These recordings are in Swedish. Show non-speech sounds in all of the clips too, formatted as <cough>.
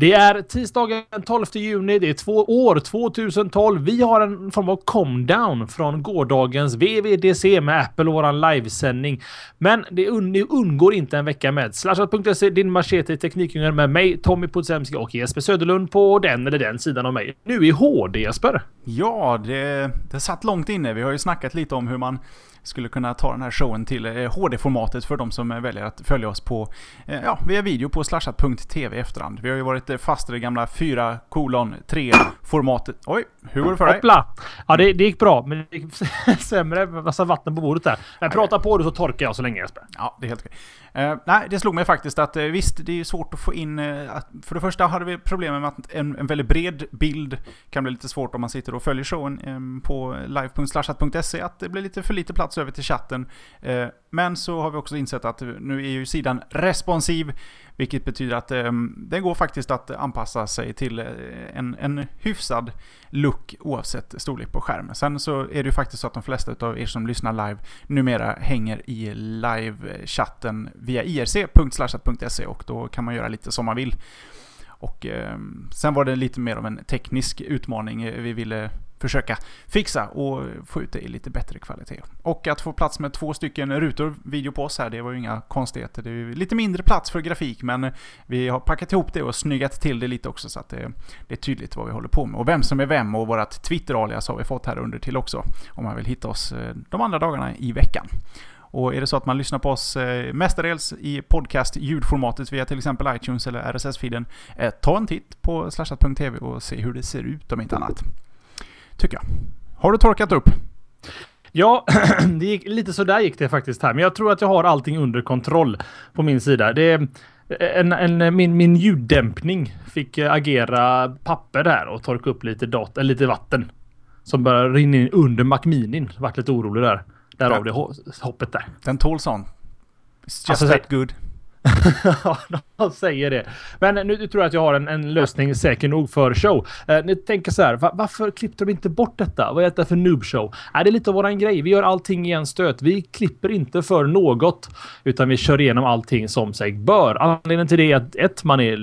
Det är tisdagen den 12 juni, det är två år 2012. Vi har en form av come down från gårdagens VVDC med Apple och våran livesändning. Men det undgår inte en vecka med slashat.se, din machete i Teknikjungeln med mig, Tommy Podsemski och Jesper Söderlund på den eller den sidan av mig. Nu i HD Jesper. Ja, det, det satt långt inne. Vi har ju snackat lite om hur man skulle kunna ta den här showen till HD-formatet eh, för de som väljer att följa oss på, eh, ja, via video på slashat.tv i efterhand. Vi har ju varit eh, fast i det gamla 4 kolon 3 formatet. Oj! Hur går det för dig? Hoppla! Ja, det, det gick bra, men det gick <laughs> sämre. Massa alltså, vatten på bordet där. Men prata på du så torkar jag så länge Jesper. Ja, det är helt okej. Uh, nej, det slog mig faktiskt att eh, visst, det är svårt att få in... Eh, att, för det första hade vi problem med att en, en, väldigt bred bild kan bli lite svårt om man sitter och följer showen um, på live.slashat.se. Att det blir lite för lite plats över till chatten. men så har vi också insett att nu är ju sidan responsiv. Vilket betyder att ehm, det går faktiskt att anpassa sig till eh, en, en hyfsad look oavsett storlek på skärmen. Sen så är det ju faktiskt så att de flesta av er som lyssnar live numera hänger i livechatten via irc.slashat.se och då kan man göra lite som man vill. Och ehm, sen var det lite mer av en teknisk utmaning. Vi ville försöka fixa och få ut det i lite bättre kvalitet. Och att få plats med två stycken rutor video på oss här, det var ju inga konstigheter. Det är ju lite mindre plats för grafik, men vi har packat ihop det och snyggat till det lite också så att det, det är tydligt vad vi håller på med. Och vem som är vem och vårat Twitter-alias har vi fått här under till också, om man vill hitta oss eh, de andra dagarna i veckan. Och är det så att man lyssnar på oss eh, mestadels i podcast ljudformatet via till exempel iTunes eller RSS-feeden, eh, ta en titt på slashat.tv och se hur det ser ut om inte annat tycker jag. Har du torkat upp? Ja, <clears throat> det gick, lite sådär gick det faktiskt här. Men jag tror att jag har allting under kontroll på min sida. Det är eh, en, en, min, min ljuddämpning fick eh, agera papper där och torka upp lite, dat eh, lite vatten. Som började rinna in under Macminin. Vart lite orolig där. Därav ja. det hoppet där. Den tål sånt. It's just alltså, that good. <laughs> ja, de säger det. Men nu tror jag att jag har en, en lösning säker nog för show. Eh, ni tänker så här, va, varför klippte de inte bort detta? Vad är detta för noob show? Eh, det är lite av våran grej. Vi gör allting i en stöt. Vi klipper inte för något, utan vi kör igenom allting som sig bör. Anledningen till det är att ett, man är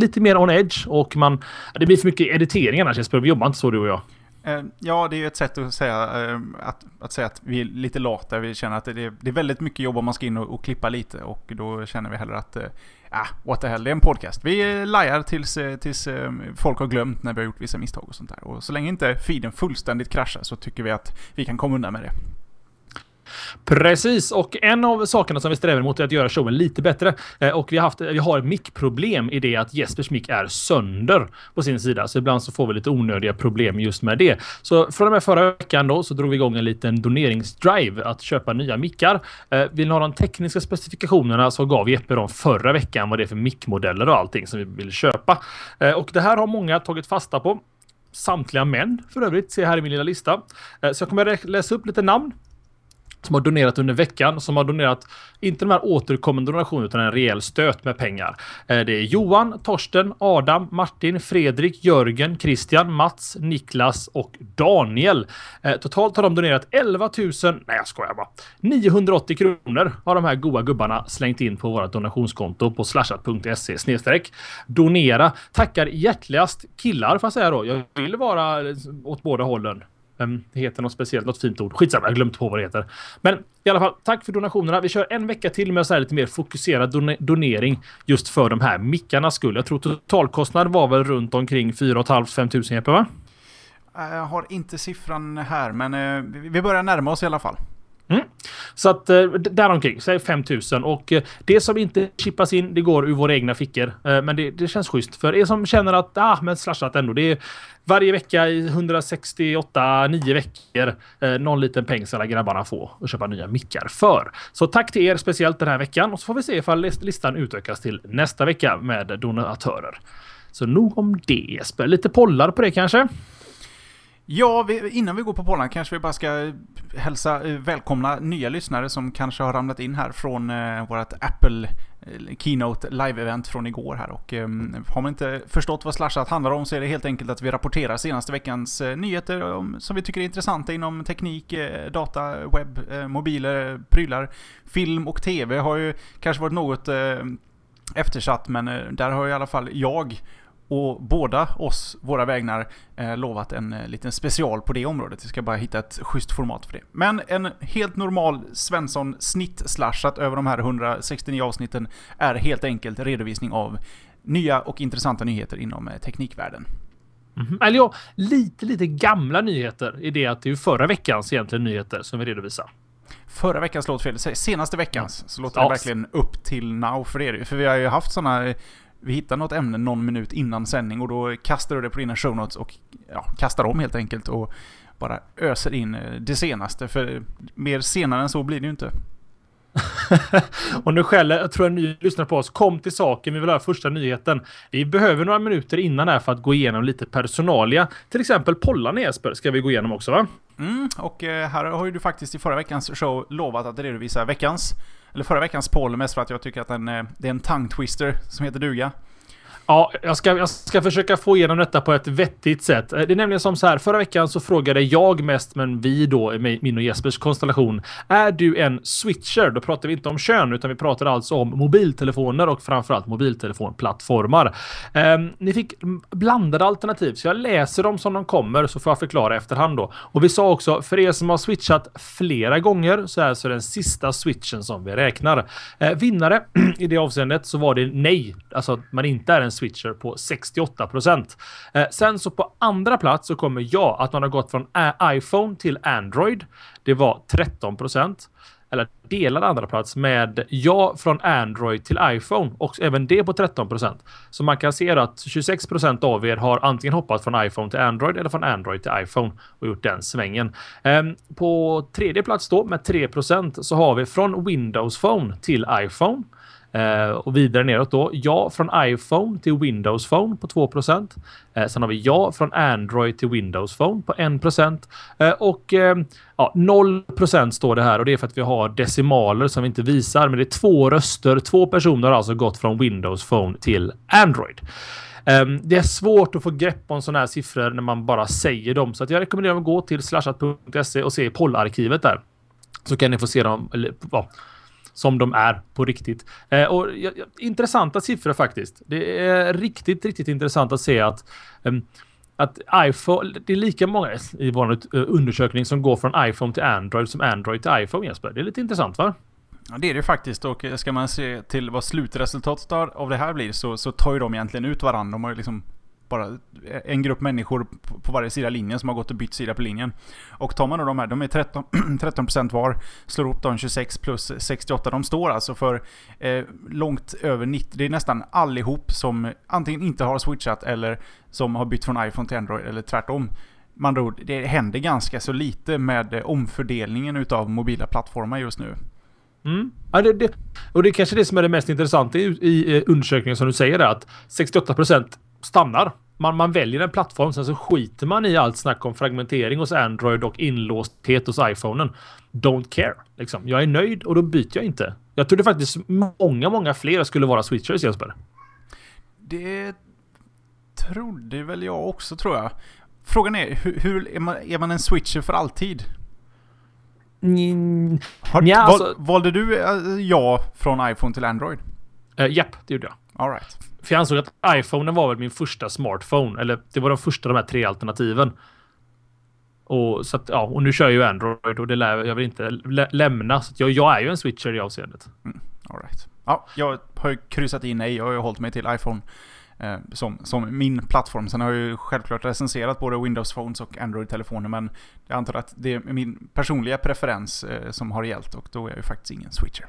lite mer on edge och man... Det blir för mycket editering annars Jesper. Vi jobbar inte så du och jag. Eh, ja, det är ju ett sätt att säga eh, att, att, säga att vi är lite lata. Vi känner att det är, det är väldigt mycket jobb om man ska in och, och, klippa lite och då känner vi hellre att Äh, what the hell, det är en podcast. Vi lajar tills, tills folk har glömt när vi har gjort vissa misstag och sånt där. Och så länge inte feeden fullständigt kraschar så tycker vi att vi kan komma undan med det. Precis, och en av sakerna som vi strävar mot är att göra showen lite bättre. Eh, och vi har, haft, vi har ett mickproblem i det att Jespers mick är sönder på sin sida. Så ibland så får vi lite onödiga problem just med det. Så från och med förra veckan då så drog vi igång en liten doneringsdrive att köpa nya mickar. Eh, vill ni ha de tekniska specifikationerna så gav Jeppe dem förra veckan vad det är för mickmodeller och allting som vi vill köpa. Eh, och det här har många tagit fasta på. Samtliga män för övrigt, ser jag här i min lilla lista. Så jag kommer läsa upp lite namn som har donerat under veckan, som har donerat, inte de här återkommande donationerna, utan en rejäl stöt med pengar. Eh, det är Johan, Torsten, Adam, Martin, Fredrik, Jörgen, Christian, Mats, Niklas och Daniel. Eh, totalt har de donerat 11 000, nej jag skojar bara, 980 kronor har de här goa gubbarna slängt in på vårt donationskonto på slashat.se snedstreck donera. Tackar hjärtligast killar får jag säga då. Jag vill vara åt båda hållen. Ehm, det heter något speciellt, något fint ord. Skitsamma, jag har glömt på vad det heter. Men i alla fall, tack för donationerna. Vi kör en vecka till med så här lite mer fokuserad don donering just för de här mickarnas skull. Jag tror totalkostnad var väl runt omkring 4,5-5 tusen Jeppe, va? Jag har inte siffran här, men eh, vi börjar närma oss i alla fall. Mm. Så att eh, däromkring, säg 5000 och eh, det som inte chippas in, det går ur våra egna fickor. Eh, men det, det, känns schysst för er som känner att ah, men slashat ändå. Det är varje vecka i 168, 9 veckor. Eh, någon liten peng ska alla grabbarna få och köpa nya mickar för. Så tack till er speciellt den här veckan och så får vi se ifall listan utökas till nästa vecka med donatörer. Så nog om det Jesper. Lite pollar på det kanske? Ja, vi, innan vi går på pollan kanske vi bara ska hälsa eh, välkomna nya lyssnare som kanske har ramlat in här från eh, vårt Apple eh, Keynote live-event från igår här och eh, har man inte förstått vad Slashat handlar om så är det helt enkelt att vi rapporterar senaste veckans eh, nyheter om, som vi tycker är intressanta inom teknik, eh, data, webb, eh, mobiler, prylar, film och TV har ju kanske varit något eftersatt men där har ju i alla fall jag och båda oss, våra vägnar, eh, lovat en eh, liten special på det området. Vi ska bara hitta ett schysst format för det. Men en helt normal Svensson snitt slashat över de här 169 avsnitten är helt enkelt redovisning av nya och intressanta nyheter inom eh, teknikvärlden. Mm -hmm. Eller ja, lite, lite gamla nyheter i det att det är förra veckans egentligen nyheter som vi redovisar. Förra veckans låt fel, senaste veckans, så låter ja. det verkligen upp till now för er. För vi har ju haft sådana eh, vi hittar något ämne någon minut innan sändning och då kastar du det på dina show notes och ja, kastar om helt enkelt och bara öser in eh, det senaste. För mer senare än så blir det ju inte. <laughs> och nu skäller, jag tror en ny lyssnar på oss. Kom till saken, vi vill ha första nyheten. Vi behöver några minuter innan här för att gå igenom lite personalia. Till exempel Pollan Jesper ska vi gå igenom också va? Mm, och eh, här har ju du faktiskt i förra veckans show lovat att redovisa veckans eller förra veckans poll mest för att jag tycker att den, eh, det är en tongue twister som heter duga. Ja, jag ska, jag ska försöka få igenom detta på ett vettigt sätt. Eh, det är nämligen som så här, förra veckan så frågade jag mest, men vi då, min och Jespers konstellation, är du en switcher? Då pratar vi inte om kön, utan vi pratar alltså om mobiltelefoner och framförallt mobiltelefonplattformar. Eh, ni fick blandade alternativ, så jag läser dem som de kommer så får jag förklara efterhand då. Och vi sa också, för er som har switchat flera gånger så är alltså den sista switchen som vi räknar. Eh, vinnare <clears throat> i det avseendet så var det nej, alltså att man inte är en switcher på 68 procent. Eh, sen så på andra plats så kommer jag att man har gått från iPhone till Android. Det var 13 procent eller delad andra plats med ja från Android till iPhone och även det på 13 procent. Så man kan se att 26 procent av er har antingen hoppat från iPhone till Android eller från Android till iPhone och gjort den svängen. Ehm, på tredje plats då med 3 procent så har vi från Windows Phone till iPhone. Eh, och vidare neråt då. Ja från iPhone till Windows Phone på 2 eh, Sen har vi ja från Android till Windows Phone på 1 eh, Och eh, ja, 0 står det här och det är för att vi har decimaler som vi inte visar. Men det är två röster. Två personer har alltså gått från Windows Phone till Android. Ehm, det är svårt att få grepp om sådana här siffror när man bara säger dem, så jag rekommenderar att gå till slashat.se och se i pollarkivet där. Så kan ni få se dem, eller, ja, som de är på riktigt. Eh, och, ja, intressanta siffror faktiskt. Det är riktigt, riktigt intressant att se att eh, att iPhone, det är lika många i vår eh, undersökning som går från iPhone till Android som Android till iPhone Jesper. Det är lite intressant va? Ja det är det faktiskt och eh, ska man se till vad slutresultatet av det här blir så, så tar ju de egentligen ut varandra. De har ju liksom bara en grupp människor på varje sida linjen som har gått och bytt sida på linjen. Och tar man då de här, de är 13, 13% <clears throat> var, slår upp de 26 plus 68. De står alltså för eh, långt över 90, det är nästan allihop som antingen inte har switchat eller som har bytt från iPhone till Android eller tvärtom. Man då, det händer ganska så lite med eh, omfördelningen utav mobila plattformar just nu. Mm. Ja, det, det, och det är kanske det som är det mest intressanta i, i eh, undersökningen som du säger, att 68 stannar. Man, man väljer en plattform, sen så skiter man i allt snack om fragmentering hos Android och inlåsthet hos iPhonen. Don't care. Liksom. Jag är nöjd och då byter jag inte. Jag trodde faktiskt många, många fler skulle vara switchers, Jesper. Det trodde väl jag också, tror jag. Frågan är, hur, hur är, man, är man en switcher för alltid? Mm. Har, ja, alltså, valde du eh, ja från iPhone till Android? Eh, japp, uh, yep, det gjorde jag. All right. För jag ansåg att Iphone var väl min första smartphone. Eller det var de första de här tre alternativen. Och, så att, ja, och nu kör jag ju Android och det lär jag vill inte lä lämna. Så jag, jag, är ju en switcher i avseendet. Mm. All right. ja, jag har kryssat i nej. Jag har ju hållit mig till iPhone eh, som, som min plattform. Sen har jag ju självklart recenserat både Windows Phones och Android-telefoner. Men jag antar att det är min personliga preferens eh, som har gällt. Och då är jag ju faktiskt ingen switcher.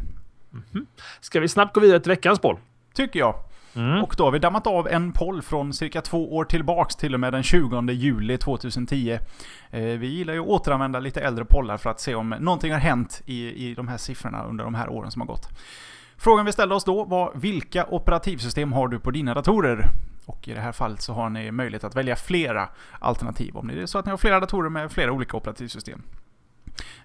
Mm -hmm. Ska vi snabbt gå vidare till veckans boll? Tycker jag. Mm. Och då har vi dammat av en poll från cirka två år tillbaks till och med den 20 juli 2010. Eh, vi gillar ju att återanvända lite äldre pollar för att se om någonting har hänt i, i de här siffrorna under de här åren som har gått. Frågan vi ställde oss då var vilka operativsystem har du på dina datorer? Och i det här fallet så har ni möjlighet att välja flera alternativ om det är så att ni har flera datorer med flera olika operativsystem.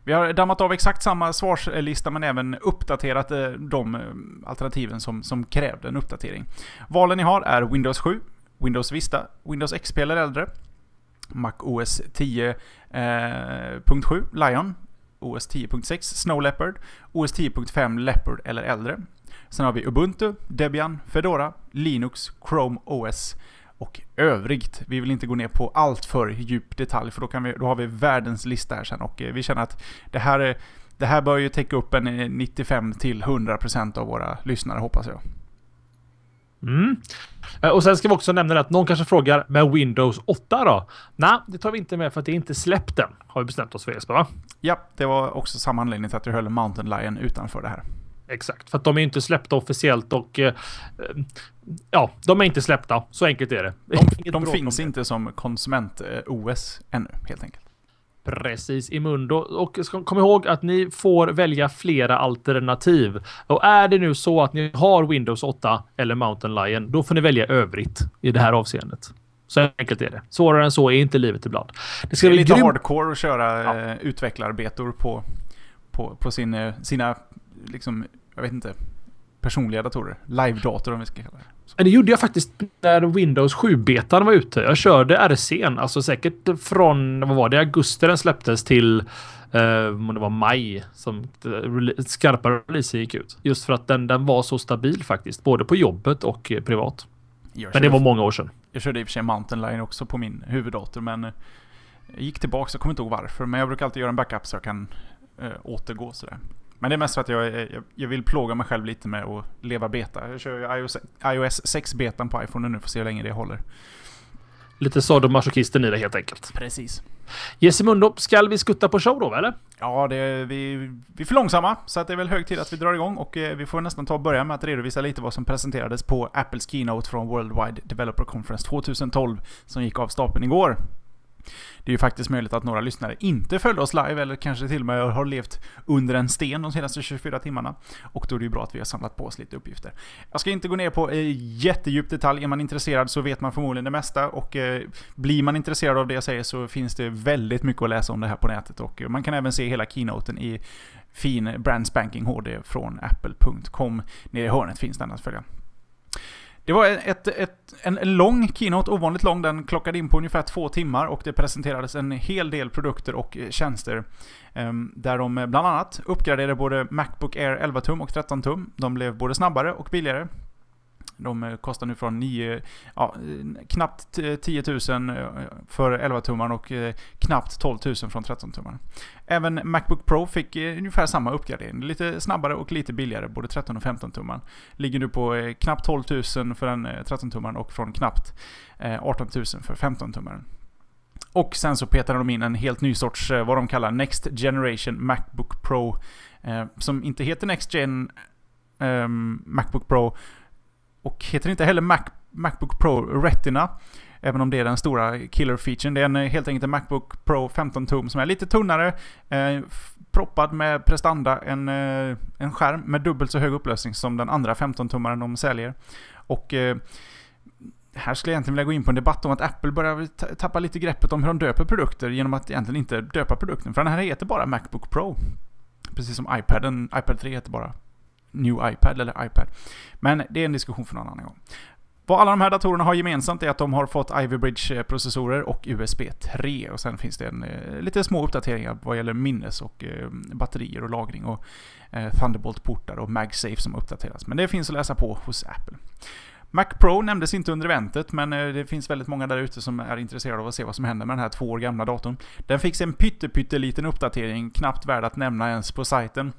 Vi har dammat av exakt samma svarslista men även uppdaterat eh, de eh, alternativen som, som krävde en uppdatering. Valen ni har är Windows 7, Windows Vista, Windows XP eller äldre, Mac OS 10.7 eh, Lion, OS 10.6 Snow Leopard, OS 10.5 Leopard eller äldre. Sen har vi Ubuntu, Debian, Fedora, Linux, Chrome OS och övrigt. Vi vill inte gå ner på allt för djup detalj för då, kan vi, då har vi världens lista här sen och eh, vi känner att det här, eh, det här bör ju täcka upp en 95 eh, 100% av våra lyssnare hoppas jag. Mm. Och sen ska vi också nämna att någon kanske frågar med Windows 8 då? Nej, det tar vi inte med för att det inte släppt än. Har vi bestämt oss för Jesper va? Ja, det var också samma anledning till att jag höll Mountain Lion utanför det här. Exakt, för att de är inte släppta officiellt och eh, ja, de är inte släppta. Så enkelt är det. De, <laughs> de finns inte som konsument-OS eh, ännu, helt enkelt. Precis, i Mundo. Och kom ihåg att ni får välja flera alternativ. Och är det nu så att ni har Windows 8 eller Mountain Lion, då får ni välja övrigt i det här avseendet. Så enkelt är det. Svårare än så är inte livet ibland. Det, ska det är lite grym... hardcore att köra ja. Eh, utvecklarbetor på, på, på sin, sina liksom, jag vet inte, personliga datorer. Live-dator om vi ska kalla det. Så. Det gjorde jag faktiskt när Windows 7-betan var ute. Jag körde RC'n, alltså säkert från, vad var det, augusti den släpptes till eh, om uh, det var maj som eh, skarpa releasen gick ut. Just för att den, den var så stabil faktiskt, både på jobbet och eh, privat. Jag men det var många år sedan. Jag körde i och för sig Mountain Line också på min huvuddator, men jag gick tillbaka, jag kommer inte ihåg varför, men jag brukar alltid göra en backup så jag kan uh, återgå sådär. Men det är mest för att jag, jag, jag vill plåga mig själv lite med att leva beta. Jag kör iOS, iOS 6-betan på iPhone nu, får se hur länge det håller. Lite sadomasochisten i det helt enkelt. Precis. Jesse Mundo, ska vi skutta på show då eller? Ja, det, vi, vi är för långsamma, så att det är väl hög tid att vi drar igång och eh, vi får nästan ta och börja med att redovisa lite vad som presenterades på Apples Keynote från Worldwide Developer Conference 2012 som gick av stapeln igår. Det är ju faktiskt möjligt att några lyssnare inte följde oss live eller kanske till och med har levt under en sten de senaste 24 timmarna. Och då är det ju bra att vi har samlat på oss lite uppgifter. Jag ska inte gå ner på eh, jättedjup detalj. Är man intresserad så vet man förmodligen det mesta och eh, blir man intresserad av det jag säger så finns det väldigt mycket att läsa om det här på nätet och eh, man kan även se hela keynoten i fin brandspanking HD från apple.com. Nere i hörnet finns den att följa. Det var ett, ett, en lång keynote, ovanligt lång. Den klockade in på ungefär två timmar och det presenterades en hel del produkter och eh, tjänster. Ehm, där de eh, bland annat uppgraderade både Macbook Air 11 tum och 13 tum. De blev både snabbare och billigare. De eh, kostar nu från 9, ja, knappt 10 000 eh, för 11 tummaren och eh, knappt 12 000 från 13 tummaren Även Macbook Pro fick ungefär samma uppgradering. Lite snabbare och lite billigare, både 13 och 15 tummaren Ligger nu på knappt 12 000 för den 13 tummaren och från knappt 18 000 för 15 tummaren. Och sen så petade de in en helt ny sorts, vad de kallar Next Generation Macbook Pro. Eh, som inte heter Next Gen eh, Macbook Pro, och heter inte heller Mac, Macbook Pro Retina. Även om det är den stora killer-featuren. Det är en, eh, helt enkelt en Macbook Pro 15 tum som är lite tunnare. Eh, proppad med prestanda, en, eh, en skärm med dubbelt så hög upplösning som den andra 15-tummaren de säljer. Och eh, här skulle jag egentligen vilja gå in på en debatt om att Apple börjar tappa lite greppet om hur de döper produkter genom att egentligen inte döpa produkten. För den här heter bara Macbook Pro. Precis som iPaden, iPad 3 heter bara New iPad eller iPad. Men det är en diskussion för någon annan gång. Vad alla de här datorerna har gemensamt är att de har fått Ivy Bridge-processorer och USB 3. Och sen finns det en, eh, lite små uppdateringar vad gäller minnes och eh, batterier och lagring och eh, Thunderbolt-portar och MagSafe som uppdateras. Men det finns att läsa på hos Apple. Mac Pro nämndes inte under eventet, men eh, det finns väldigt många där ute som är intresserade av att se vad som händer med den här två år gamla datorn. Den fick en pytteliten uppdatering, knappt värd att nämna ens på sajten.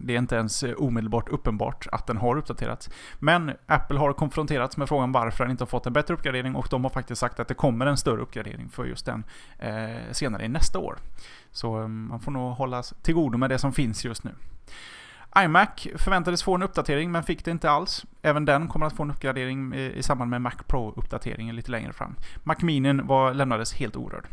Det är inte ens eh, omedelbart uppenbart att den har uppdaterats. Men Apple har konfronterats med frågan varför den inte har fått en bättre uppgradering och de har faktiskt sagt att det kommer en större uppgradering för just den eh, senare i nästa år. Så eh, man får nog hålla till godo med det som finns just nu iMac förväntades få en uppdatering men fick det inte alls. Även den kommer att få en uppgradering eh, i samband med Mac Pro-uppdateringen lite längre fram. Mac Minin var, lämnades helt orörd.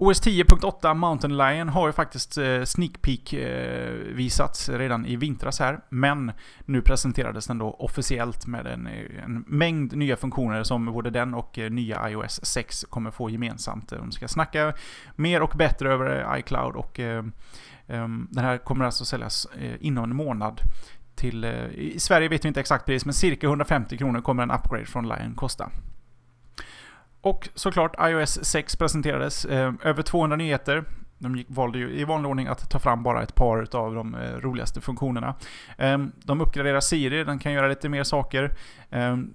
OS 10.8 Mountain Lion har ju faktiskt eh, sneak peek eh, visats redan i vintras här. Men nu presenterades den då officiellt med en, eh, en mängd nya funktioner som både den och nya iOS 6 kommer få gemensamt. De ska snacka mer och bättre över iCloud och ehm, den här kommer alltså säljas inom en månad. Till, I Sverige vet vi inte exakt pris men cirka 150 kronor kommer en upgrade från Lion kosta. Och såklart, iOS 6 presenterades. Eh, över 200 nyheter. De valde ju i vanlig ordning att ta fram bara ett par av de eh, roligaste funktionerna. Ehm, de uppgraderar Siri, den kan göra lite mer saker. Ehm,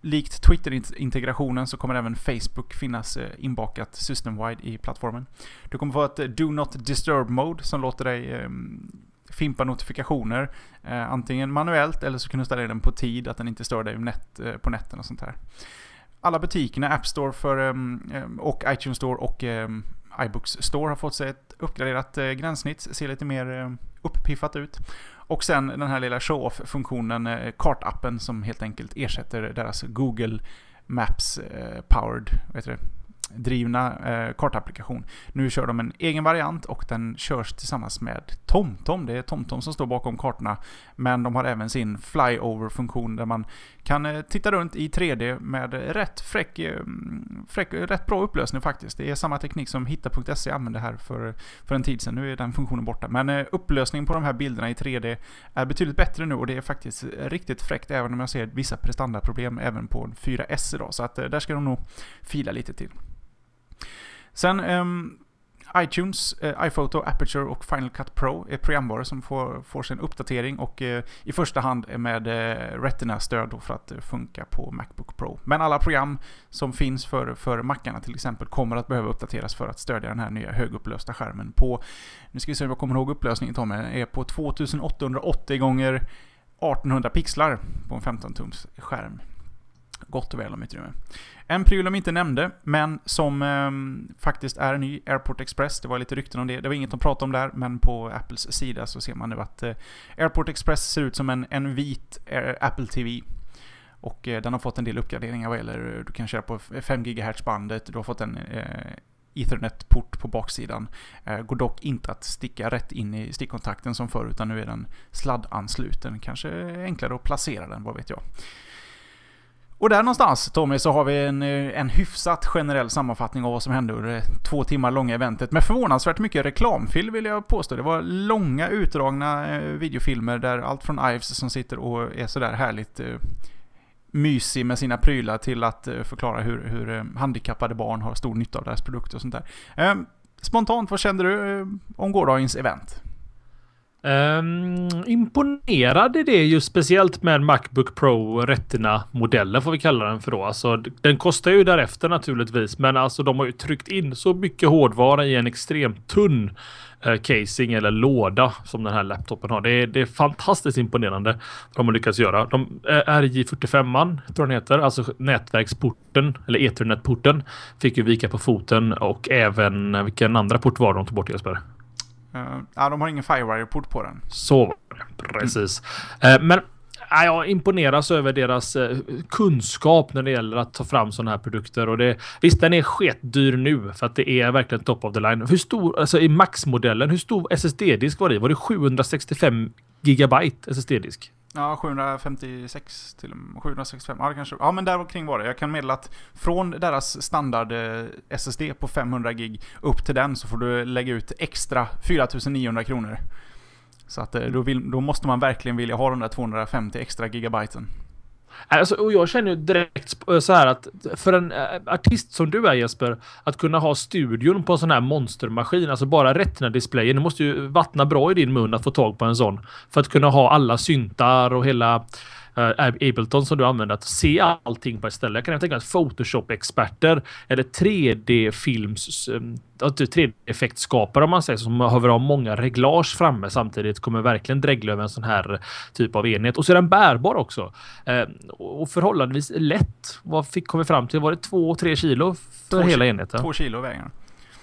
likt Twitter-integrationen så kommer även Facebook finnas eh, inbakat systemwide i plattformen. Du kommer få ett Do Not Disturb-mode som låter dig ehm, fimpa notifikationer. antingen manuellt eller så kan du ställa den på tid, att den inte stör dig på nätterna och sånt här alla butikerna, App Store för, ehm, ehm, och iTunes Store och ehm, iBooks Store har fått sig ett uppgraderat eh, gränssnitt. Ser lite mer uppiffat ut. Och sen den här lilla show-off-funktionen, eh, kartappen som helt enkelt ersätter deras Google Maps-powered, eh, vad heter det? drivna eh, kartapplikation. Nu kör de en egen variant och den körs tillsammans med TomTom. Det är TomTom som står bakom kartorna. Men de har även sin flyover-funktion där man kan eh, titta runt i 3D med rätt fräck, eh, fräck, rätt bra upplösning faktiskt. Det är samma teknik som hitta.se använde här för, för en tid sedan. Nu är den funktionen borta. Men eh, upplösningen på de här bilderna i 3D är betydligt bättre nu och det är faktiskt riktigt fräckt även om jag ser vissa prestandaproblem även på 4S idag. Så att eh, där ska de nog fila lite till. Sen um, iTunes, eh, iPhoto, Aperture och Final Cut Pro är programvaror som får, får sin uppdatering och eh, i första hand med eh, Retina-stöd för att eh, funka på Macbook Pro. Men alla program som finns för, för Macarna till exempel kommer att behöva uppdateras för att stödja den här nya högupplösta skärmen på, nu ska vi se om jag kommer ihåg upplösningen Tommy, är på 2880 gånger 1800 pixlar på en 15-tums skärm. Gott och väl om utrymme. En pryl de inte nämnde, men som eh, faktiskt är ny, Airport Express. Det var lite rykten om det. Det var inget de pratade om där, men på Apples sida så ser man nu att eh, Airport Express ser ut som en, en vit Air, eh, Apple TV. Och eh, den har fått en del uppgraderingar vad gäller, eh, du kan köra på 5 GHz-bandet, du har fått en eh, Ethernet-port på baksidan. går dock inte att sticka rätt in i stickkontakten som förr, utan nu är den sladdansluten. Kanske enklare att placera den, vad vet jag. Och där någonstans Tommy så har vi en, eh, en hyfsat generell sammanfattning av vad som hände under det två timmar långa eventet. Med förvånansvärt mycket reklamfilm vill jag påstå. Det var långa utdragna eh, videofilmer där allt från Ives som sitter och är sådär härligt eh, mysig med sina prylar till att förklara hur, hur handikappade barn har stor nytta av deras produkter och sånt där. Spontant, vad kände du om gårdagens event? Um, imponerad är det ju speciellt med Macbook Pro Retina-modellen får vi kalla den för då. Alltså, den kostar ju därefter naturligtvis, men alltså de har ju tryckt in så mycket hårdvara i en extremt tunn eh, casing eller låda som den här laptopen har. Det är, det är fantastiskt imponerande vad de har lyckats göra. De, eh, rj 45 tror jag den heter, alltså nätverksporten eller Ethernetporten fick ju vika på foten och även eh, vilken andra port var de tog bort Jesper? Uh, ja, de har ingen Firewire-port på den. Så, precis. Mm. Uh, men uh, jag imponeras över deras uh, kunskap när det gäller att ta fram sådana här produkter. Och det, visst, den är sketdyr nu för att det är verkligen top of the line. Hur stor, alltså i maxmodellen, hur stor SSD-disk var det? Var det 765 gigabyte SSD-disk? Ja, 756 till 765. Ja, kanske, ja men där kring var det. Jag kan meddela att från deras standard eh, SSD på 500 gig upp till den så får du lägga ut extra 4900 kronor. Så att eh, då, vill, då måste man verkligen vilja ha de där 250 extra gigabyten. Äh, alltså, och jag känner ju direkt äh, så här att för en äh, artist som du är Jesper, att kunna ha studion på en sån här monstermaskin, alltså bara Retina-displayen. Du måste ju vattna bra i din mun att få tag på en sån för att kunna ha alla syntar och hela Eh, Ableton som du använder, att se allting på ett ställe. Jag kan tänka mig att Photoshop-experter eller 3D-films... 3D-effektskapare mm, om man säger som behöver ha många reglage framme samtidigt kommer verkligen dregla över en sån här typ av enhet. Och så är den bärbar också. Eh, och förhållandevis lätt. Vad fick kom vi fram till? Var det 2-3 kilo för två hela enheten? 2 kilo väger den.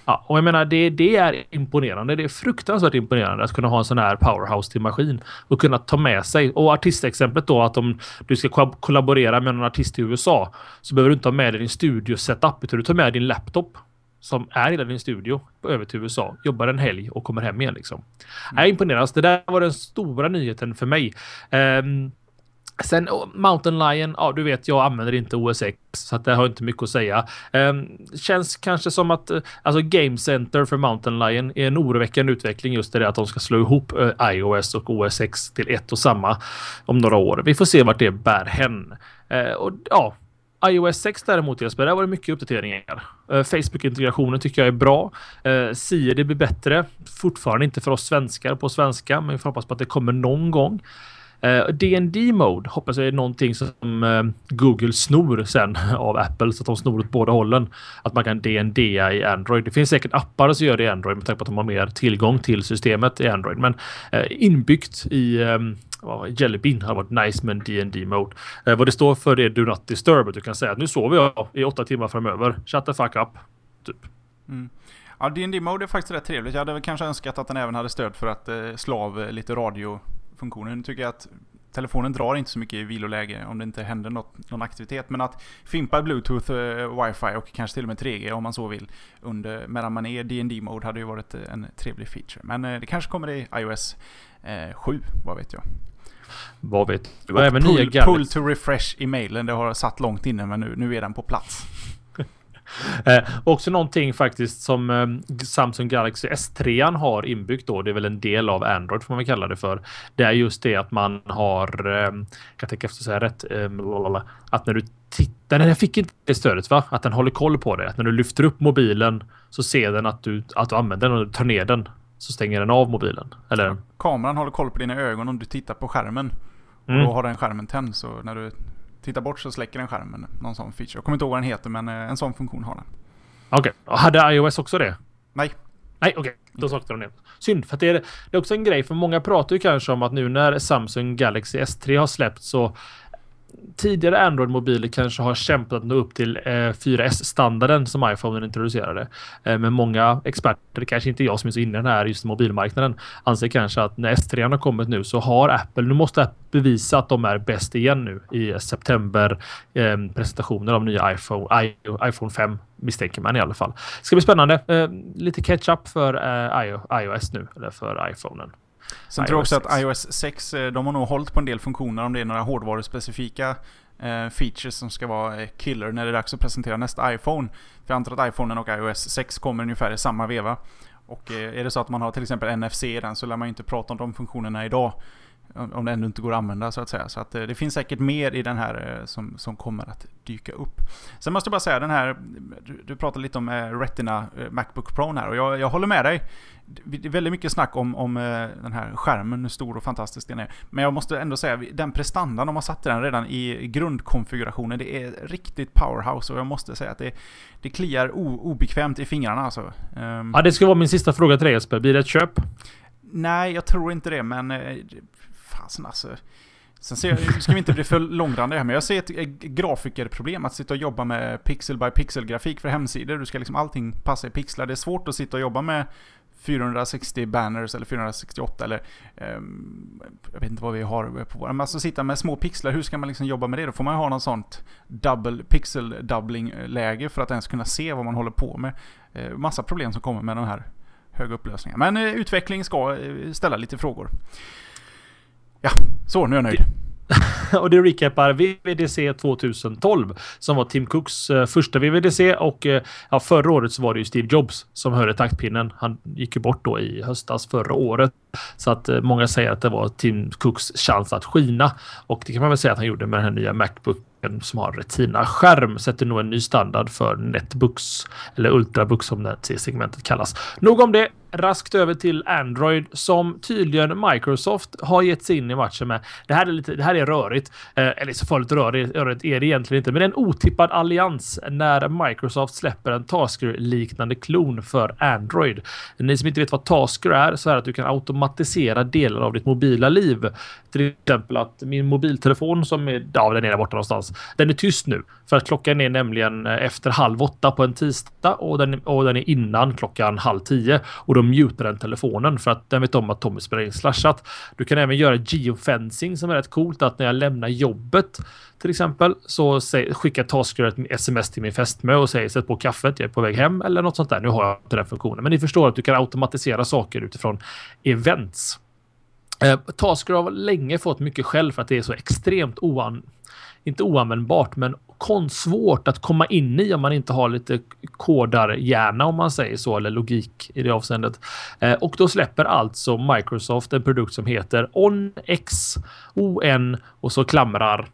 Ja, och jag menar det, det är imponerande. Det är fruktansvärt imponerande att kunna ha en sån här powerhouse till maskin och kunna ta med sig. Och artistexemplet då att om du ska kollaborera med någon artist i USA så behöver du inte ha med dig din studio-setup utan du tar med din laptop som är hela din studio över till USA, jobbar en helg och kommer hem igen. Liksom. Mm. Jag imponeras. Alltså, det där var den stora nyheten för mig. Um, Sen oh, Mountain Lion, ja du vet jag använder inte OSX så att det har inte mycket att säga. Um, känns kanske som att eh, alltså Game Center för Mountain Lion är en oroväckande utveckling just det att de ska slå ihop uh, eh, iOS och OSX till ett och samma om några år. Vi får se vart det bär hän. Uh, och ja, iOS 6 däremot Jesper, där var det mycket uppdateringar. Facebook-integrationen tycker jag är bra. Uh, Siri blir bättre. Fortfarande inte för oss svenskar på svenska, men vi får hoppas på att det kommer någon gång. Uh, eh, D&D mode hoppas jag är någonting som uh, Google snor sen <laughs> av Apple så att de snor åt båda hållen. Att man kan DNDa i Android. Det finns säkert appar som gör det i Android med tanke på att de har mer tillgång till systemet i Android. Men uh, inbyggt i um, ehm, Jelly Bean hade varit nice med en D&D mode. Eh, vad det står för är Do Not Disturb. Du kan säga att nu sover jag i åtta timmar framöver. Shut the fuck up. Typ. Mm. Ja, D&D mode är faktiskt rätt trevligt. Jag hade väl kanske önskat att den även hade stöd för att eh, slå av lite radio funktionen tycker jag att telefonen drar inte så mycket i viloläge om det inte händer något, någon aktivitet. Men att fimpa bluetooth, eh, wifi och kanske till och med 3G om man så vill under, medan man är i dd mode hade ju varit eh, en trevlig feature. Men eh, det kanske kommer i iOS eh, 7, vad vet jag. Vad vet du? Även pull, pull to refresh i mailen, det har satt långt inne men nu, nu är den på plats. Eh, också någonting faktiskt som eh, Samsung Galaxy S3 har inbyggt då. Det är väl en del av Android får man kalla det för. Det är just det att man har, eh, jag kan tänka efter säga rätt, eh, att när du tittar, den fick inte det stödet va? Att den håller koll på det. Att när du lyfter upp mobilen så ser den att du, att du använder den och du tar ner den så stänger den av mobilen. Eller? Kameran håller koll på dina ögon om du tittar på skärmen. Mm. Och då har den skärmen tänd så när du tittar bort så släcker den skärmen. Någon sån feature. Jag kommer inte ihåg vad den heter, men eh, en sån funktion har den. Okej. Okay. Hade iOS också det? Nej. Nej, okej. Okay. Då saknar de det. Synd, för det är, det är också en grej, för många pratar ju kanske om att nu när Samsung Galaxy S3 har släppts så tidigare Android-mobiler kanske har kämpat att nå upp till 4S-standarden eh, som iPhone introducerade. Eh, men många experter, kanske inte jag som är så inne i den här just mobilmarknaden, anser kanske att när S3 har kommit nu så har Apple, nu måste Apple bevisa att de är bäst igen nu i september eh, presentationen av nya iPhone, iPhone 5 misstänker man i alla fall. Det ska bli spännande. Eh, lite catch-up för iOS nu, eller för iPhonen. Sen tror jag också 6. att iOS 6, eh, de har nog hållit på en del funktioner om det är några hårdvaruspecifika eh, features som ska vara eh, killer när det är dags att presentera nästa iPhone. För jag antar att iPhonen och iOS 6 kommer ungefär i samma veva. Och är det så att man har till exempel NFC i den så lär man ju inte prata om de funktionerna idag om det ännu inte går att använda så att säga. Så att eh, det finns säkert mer i den här eh, som, som kommer att dyka upp. Sen måste jag bara säga den här, du, du pratade lite om eh, Retina Macbook Pro här och jag, jag håller med dig. Det är väldigt mycket snack om, om den här skärmen, hur stor och fantastisk den är. Men jag måste ändå säga, den prestandan de har satt den redan i grundkonfigurationen, det är riktigt powerhouse och jag måste säga att det, det kliar o, obekvämt i fingrarna alltså. Ehm. Ja, det ska vara min sista fråga till dig Jesper. Blir det ett köp? Nej, jag tror inte det, men fasen alltså. Sen ser jag, Nu ska vi inte bli för långrandiga här, men jag ser ett grafikerproblem att sitta och jobba med pixel by pixel grafik för hemsidor. Du ska liksom allting passa i pixlar. Det är svårt att sitta och jobba med 460 banners eller 468 eller um, jag vet inte vad vi har på våra. Men alltså sitta med små pixlar, hur ska man liksom jobba med det? Då får man ju ha något sånt double, pixel doubling läge för att ens kunna se vad man håller på med. Uh, massa problem som kommer med den här höga upplösningen. Men uh, utveckling ska uh, ställa lite frågor. Ja, så nu är jag nöjd. <laughs> och det recapar VVDC 2012 som var Tim Cooks eh, första VVDC och eh, ja, förra året så var det ju Steve Jobs som hörde taktpinnen. Han gick ju bort då i höstas förra året så att eh, många säger att det var Tim Cooks chans att skina och det kan man väl säga att han gjorde med den här nya Macbooken som har Retina-skärm sätter nog en ny standard för Netbooks eller Ultrabooks som det här segmentet kallas. Nog om det raskt över till Android som tydligen Microsoft har gett sig in i matchen med. Det här är, lite, det här är rörigt. Eh, eller så farligt rörigt, rörigt är det egentligen inte, men det är en otippad allians när Microsoft släpper en Tasker-liknande klon för Android. Ni som inte vet vad Tasker är så är det att du kan automatisera delar av ditt mobila liv. Till exempel att min mobiltelefon som är, ja, den är där borta någonstans. Den är tyst nu för att klockan är nämligen eh, efter halv åtta på en tisdag och den, och den är innan klockan halv tio och då då mutar den telefonen för att den vet om att Tommy spelar in slashat. Du kan även göra geofencing som är rätt coolt att när jag lämnar jobbet till exempel så skickar Tasker ett sms till min fästmö och säger sätt på kaffet, jag är på väg hem eller något sånt där. Nu har jag inte den funktionen, men ni förstår att du kan automatisera saker utifrån events. Eh, Tasker har länge fått mycket skäll för att det är så extremt oan inte oanvändbart, men konstsvårt att komma in i om man inte har lite kodarhjärna om man säger så, eller logik i det avseendet. Eh, och då släpper alltså Microsoft en produkt som heter OnX, ON och så klamrar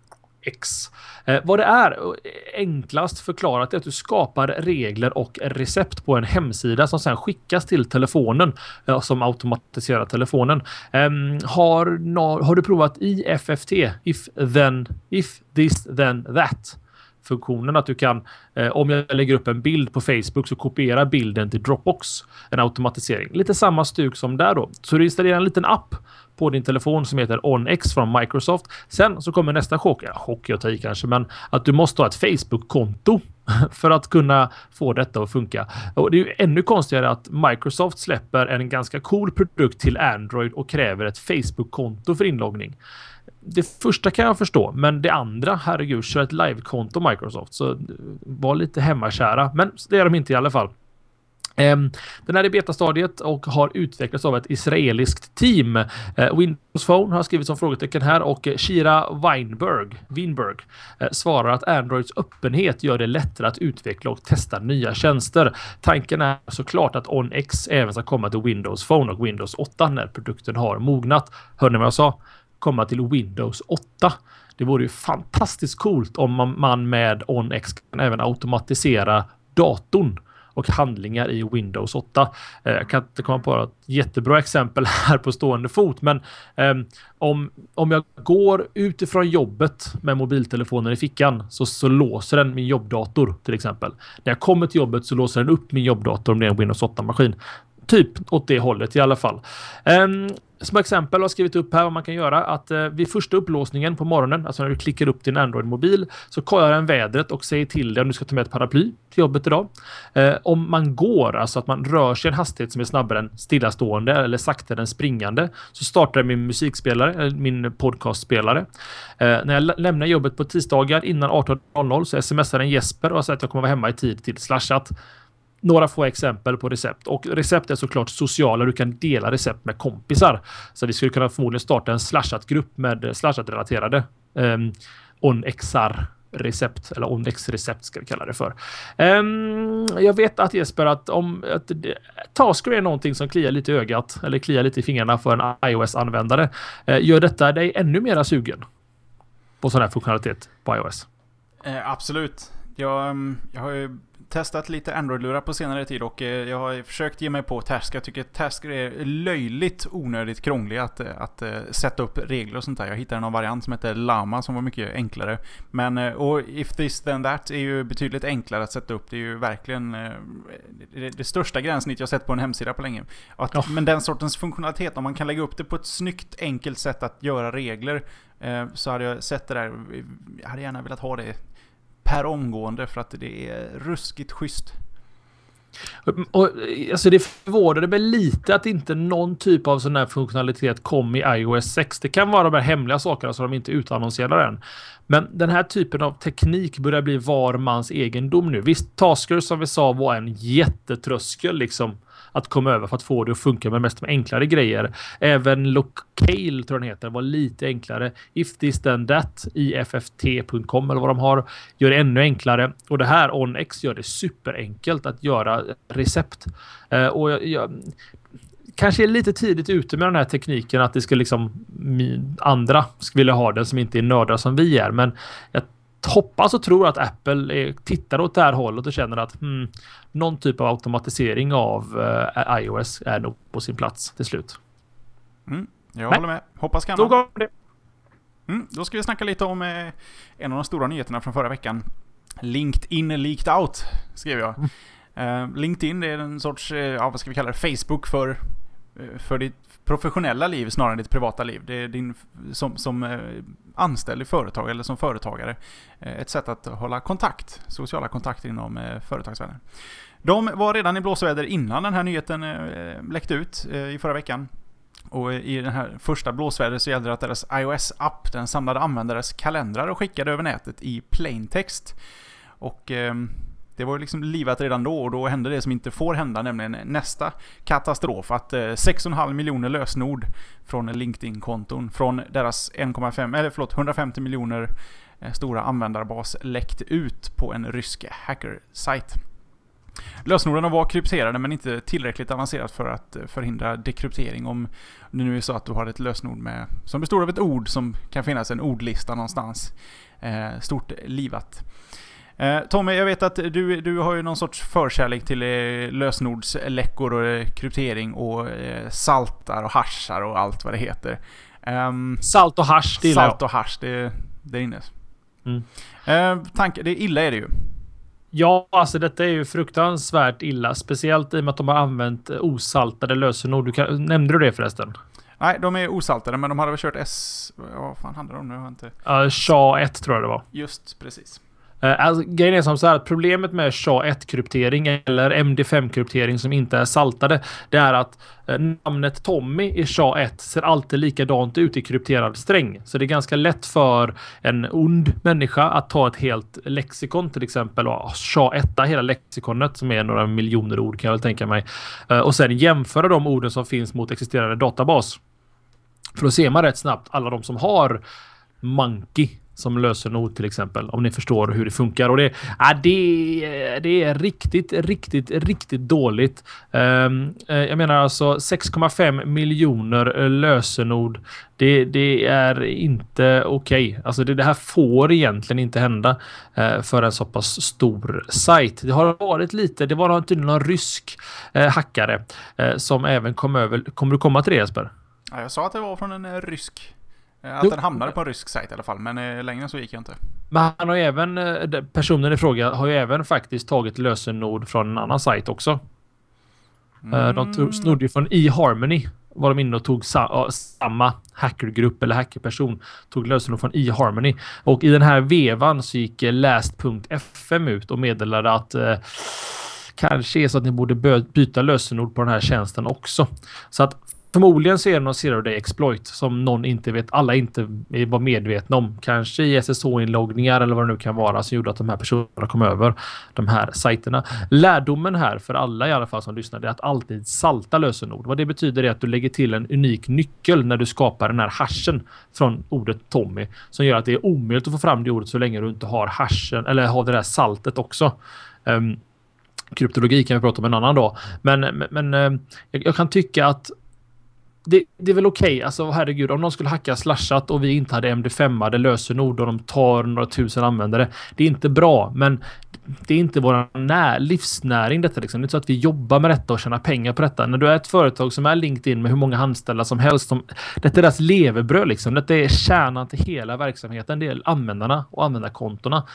X. Eh, vad det är enklast förklarat är att du skapar regler och recept på en hemsida som sedan skickas till telefonen eh, som automatiserar telefonen. Eh, har, har du provat IFFT? If then, if this then that? funktionen att du kan, eh, om jag lägger upp en bild på Facebook så kopierar bilden till Dropbox. En automatisering. Lite samma stuk som där då. Så du installerar en liten app på din telefon som heter OnX från Microsoft. Sen så kommer nästa chock. Ja, chock jag tar i kanske, men att du måste ha ett Facebook-konto <laughs> för att kunna få detta att funka. Och det är ju ännu konstigare att Microsoft släpper en ganska cool produkt till Android och kräver ett Facebook-konto för inloggning det första kan jag förstå, men det andra, herregud, kör ett livekonto Microsoft. Så eh, var lite hemmakära, men det är de inte i alla fall. Ehm, den är i betastadiet och har utvecklats av ett israeliskt team. Eh, Windows Phone har skrivit som frågetecken här och eh, Shira Weinberg, Winberg svarar att Androids öppenhet gör det lättare att utveckla och testa nya tjänster. Tanken är såklart att OnX även ska komma till Windows Phone och Windows 8 när produkten har mognat. Hör ni vad jag sa? komma till Windows 8. Det vore ju fantastiskt coolt om man, med OnX kan även automatisera datorn och handlingar i Windows 8. Eh, jag kan inte komma på ett jättebra exempel <laughs> här på stående fot, men ehm, om, om jag går utifrån jobbet med mobiltelefonen i fickan så, så låser den min jobbdator till exempel. När jag kommer till jobbet så låser den upp min jobbdator om det är en Windows 8-maskin typ åt det hållet i alla fall. Um, som exempel har jag skrivit upp här vad man kan göra att eh, vid första upplåsningen på morgonen, alltså när du klickar upp din Android-mobil, så kollar den vädret och säger till dig om du ska ta med ett paraply till jobbet idag. Eh, om man går, alltså att man rör sig i en hastighet som är snabbare än stillastående eller saktare än springande, så startar min musikspelare, eller eh, min podcastspelare. Eh, när jag lämnar jobbet på tisdagar innan 18.00 så smsar den Jesper och säger att jag kommer vara hemma i tid till slashat några få exempel på recept och recept är såklart sociala. Du kan dela recept med kompisar. Så vi skulle kunna förmodligen starta en slashat-grupp med slashat-relaterade um, ehm, onxar recept eller onex recept ska vi kalla det för. Um, jag vet att Jesper att om att Tasker är någonting som kliar lite i ögat eller kliar lite i fingrarna för en iOS-användare. Uh, gör detta dig ännu mera sugen på sån här funktionalitet på iOS? Eh, absolut. Jag, ehm, jag har ju testat lite Android-lurar på senare tid och eh, jag har försökt ge mig på Task. Jag tycker Task är löjligt onödigt krånglig att, eh, att eh, sätta upp regler och sånt där. Jag hittade någon variant som hette Lama som var mycket enklare. Men och If this then that är ju betydligt enklare att sätta upp. Det är ju verkligen det, det största gränssnitt jag sett på en hemsida på länge. Att, oh. Men den sortens funktionalitet, om man kan lägga upp det på ett snyggt enkelt sätt att göra regler så hade jag sett det där, jag hade gärna velat ha det per omgående för att det är ruskigt schysst. Ehm, och, eh, alltså det förvånade mig lite att inte någon typ av sån här funktionalitet kom i iOS 6. Det kan vara de här hemliga sakerna som de inte utannonserar än. Men den här typen av teknik börjar bli var mans egendom nu. Visst, Tasker som vi sa var en jättetröskel liksom att komma över för att få det att funka med mest enklare grejer. Även Locale tror jag den heter var lite enklare. If this then that ifft.com eller vad de har gör det ännu enklare och det här OnX gör det superenkelt att göra recept. Uh, och jag, jag, kanske är lite tidigt ute med den här tekniken att det ska liksom andra skulle vilja ha den som inte är nördar som vi är. Men jag hoppas och tror att Apple är, tittar åt det här hållet och känner att hmm, någon typ av automatisering av uh, iOS är nog på sin plats till slut. Mm, jag Men, håller med. Hoppas kan man. Då, går det. Mm, då ska vi snacka lite om eh, en av de stora nyheterna från förra veckan. LinkedIn leaked out, skrev jag. Mm. Uh, LinkedIn är en sorts, uh, ja, vad ska vi kalla det, Facebook för, uh, för ditt professionella liv snarare än ditt privata liv. Det är din, som, som eh, anställd i företag eller som företagare. Eh, ett sätt att hålla kontakt, sociala kontakter inom eh, företagsvärlden. De var redan i blåsväder innan den här nyheten läckte ut i förra veckan. Och i den här första blåsvädret så gällde det att deras iOS-app, den samlade användares kalendrar och skickade över nätet i plaintext. Och ehm, det var ju liksom livat redan då och då hände det som inte får hända, nämligen nästa katastrof. Att 6,5 eh, miljoner lösenord från LinkedIn-konton från deras 1,5, eller förlåt, 150 miljoner eh, stora användarbas läckt ut på en rysk hackersajt. Lösenorden var krypterade men inte tillräckligt avancerat för att eh, förhindra dekryptering om det nu är så att du har ett lösenord med, som består av ett ord som kan finnas en ordlista någonstans. stort livat. Eh, Tommy, jag vet att du, du har ju någon sorts förkärlek till eh, lösenordsläckor och eh, kryptering och saltar och haschar och allt vad det heter. Ehm, salt och hasch, det gillar Salt och hasch, det, det är inne. Mm. tanke, det, illa är det ju. Ja, alltså detta är ju fruktansvärt illa. Speciellt i och med att de har använt osaltade lösenord. Du kan, nämnde du det förresten? Nej, de är osaltade, men de hade väl kört S... Vad fan handlar det om nu? Jag har inte... Uh, SHA 1 tror jag det var. Just precis. Eh, alltså, grejen är som så här att problemet med SHA-1-kryptering eller MD5-kryptering som inte är saltade, det är att eh, namnet Tommy i SHA-1 ser alltid likadant ut i krypterad sträng. Så det är ganska lätt för en ond människa att ta ett helt lexikon till exempel och SHA-1 hela lexikonet som är några miljoner ord kan jag väl tänka mig. Eh, och sen jämföra de orden som finns mot existerande databas. För då ser man rätt snabbt alla de som har Monkey som lösenord till exempel. Om ni förstår hur det funkar. Och det, ja, äh, det, det är riktigt, riktigt, riktigt dåligt. Ehm, eh, jag menar alltså 6,5 miljoner eh, lösenord. Det, det är inte okej. Okay. Alltså det, det, här får egentligen inte hända eh, för en så pass stor sajt. Det har varit lite, det var tydligen någon rysk hackare som även kom över. Kommer du komma till det Jesper? Ja, jag sa att det var från en rysk att jo. den hamnade på en rysk sajt i alla fall, men eh, längre så gick jag inte. Men han har ju även, eh, personen i fråga har ju även faktiskt tagit lösenord från en annan sajt också. Mm. De tog, mm. snodde ju från eHarmony var de inne och tog sa samma hackergrupp eller hackerperson tog lösenord från eHarmony. Och i den här vevan så gick last.fm ut och meddelade att eh, kanske är så att ni borde byta lösenord på den här tjänsten också. Så att Förmodligen så är det någon Zero Day Exploit som någon inte vet, alla inte var medvetna om. Kanske i SSO-inloggningar eller vad det nu kan vara som gjorde att de här personerna kom över de här sajterna. Lärdomen här för alla i alla fall som lyssnar är att alltid salta lösenord. Vad det betyder är att du lägger till en unik nyckel när du skapar den här hashen från ordet Tommy som gör att det är omöjligt att få fram det ordet så länge du inte har hashen eller har det där saltet också. Um, kryptologi kan vi prata om en annan dag. Men, men ehm, jag kan tycka att det, det, är väl okej. Okay. Alltså herregud, om de skulle hacka slashat och vi inte hade MD5 det lösenord och de tar några tusen användare. Det är inte bra, men det är inte vår när, livsnäring detta liksom. Det är inte så att vi jobbar med detta och tjänar pengar på detta. När du är ett företag som är LinkedIn med hur många anställda som helst. Som, detta är deras levebröd liksom. Detta är kärnan till hela verksamheten. Det är användarna och användarkontona.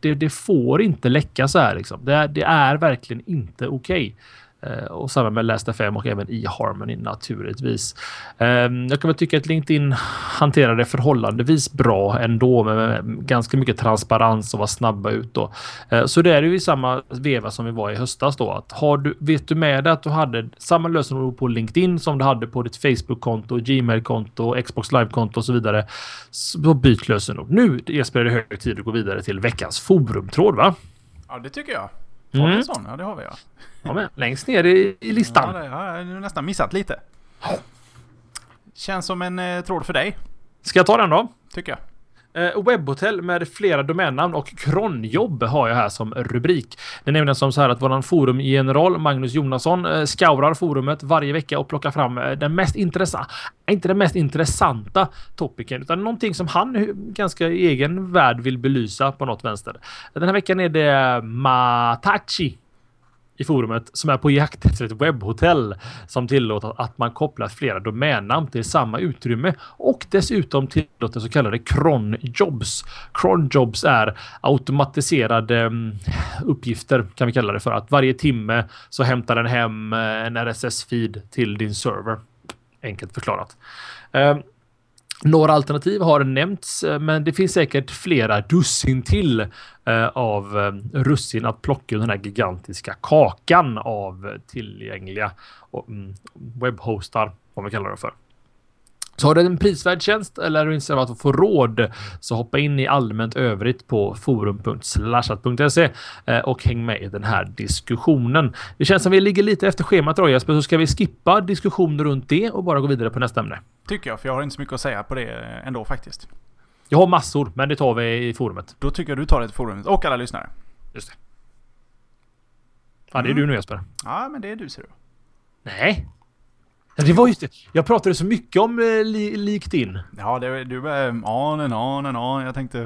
Det, det får inte läcka så här liksom. Det, det är verkligen inte okej. Okay. Eh, och samma med Last FM och även i e Harmony naturligtvis. Ehm, jag kan väl tycka att LinkedIn hanterar det förhållandevis bra ändå med ganska mycket transparens och var snabba ut då. Eh, så det är ju i samma veva som vi var i höstas då att har du, vet du med dig att du hade samma lösenord på LinkedIn som du hade på ditt Facebook-konto, Gmail-konto, Xbox Live-konto och så vidare. Så byt lösenord. Nu Jesper är det hög tid att gå vidare till veckans forumtråd va? Ja det tycker jag. Har vi en mm. sån? Ja, det har vi ja. ja men, längst ner i, i listan. Ja, det har jag nästan missat lite. Känns som en eh, tråd för dig. Ska jag ta den då? Tycker jag. Eh, webbhotell med flera domännamn och kronjobb har jag här som rubrik. Det är nämligen som så här att våran forumgeneral Magnus Jonasson eh, scourar forumet varje vecka och plockar fram eh, den mest intressanta, eh, inte den mest intressanta topicen, utan någonting som han ganska i egen värld vill belysa på något vänster. Den här veckan är det Matachi i forumet som är på jakt efter ett webbhotell som tillåter att man kopplar flera domännamn till samma utrymme och dessutom tillåter så kallade cronjobs. Cronjobs är automatiserade mm, uppgifter kan vi kalla det för att varje timme så hämtar den hem eh, en RSS-feed till din server. Enkelt förklarat. Ehm, några alternativ har nämnts, eh, men det finns säkert flera dussin till eh, av eh, russin att plocka ur den här gigantiska kakan av tillgängliga mm, webbhostar, vad man kallar det för. Så har du en prisvärd tjänst eller är du intresserad av att få råd så hoppa in i allmänt övrigt på forum.slashat.se eh, och häng med i den här diskussionen. Det känns som vi ligger lite efter schemat idag Jesper, så ska vi skippa diskussioner runt det och bara gå vidare på nästa ämne. Tycker jag, för jag har inte så mycket att säga på det ändå faktiskt. Jag har massor, men det tar vi i forumet. Då tycker jag du tar det i forumet och alla lyssnare. Just det. Ja, det är mm. du nu Jesper. Mm. Ja, men det är du ser du. Nej, det var just det. Jag pratade så mycket om eh, LinkedIn. Ja, det, du bara on eh, and on and on. Jag tänkte...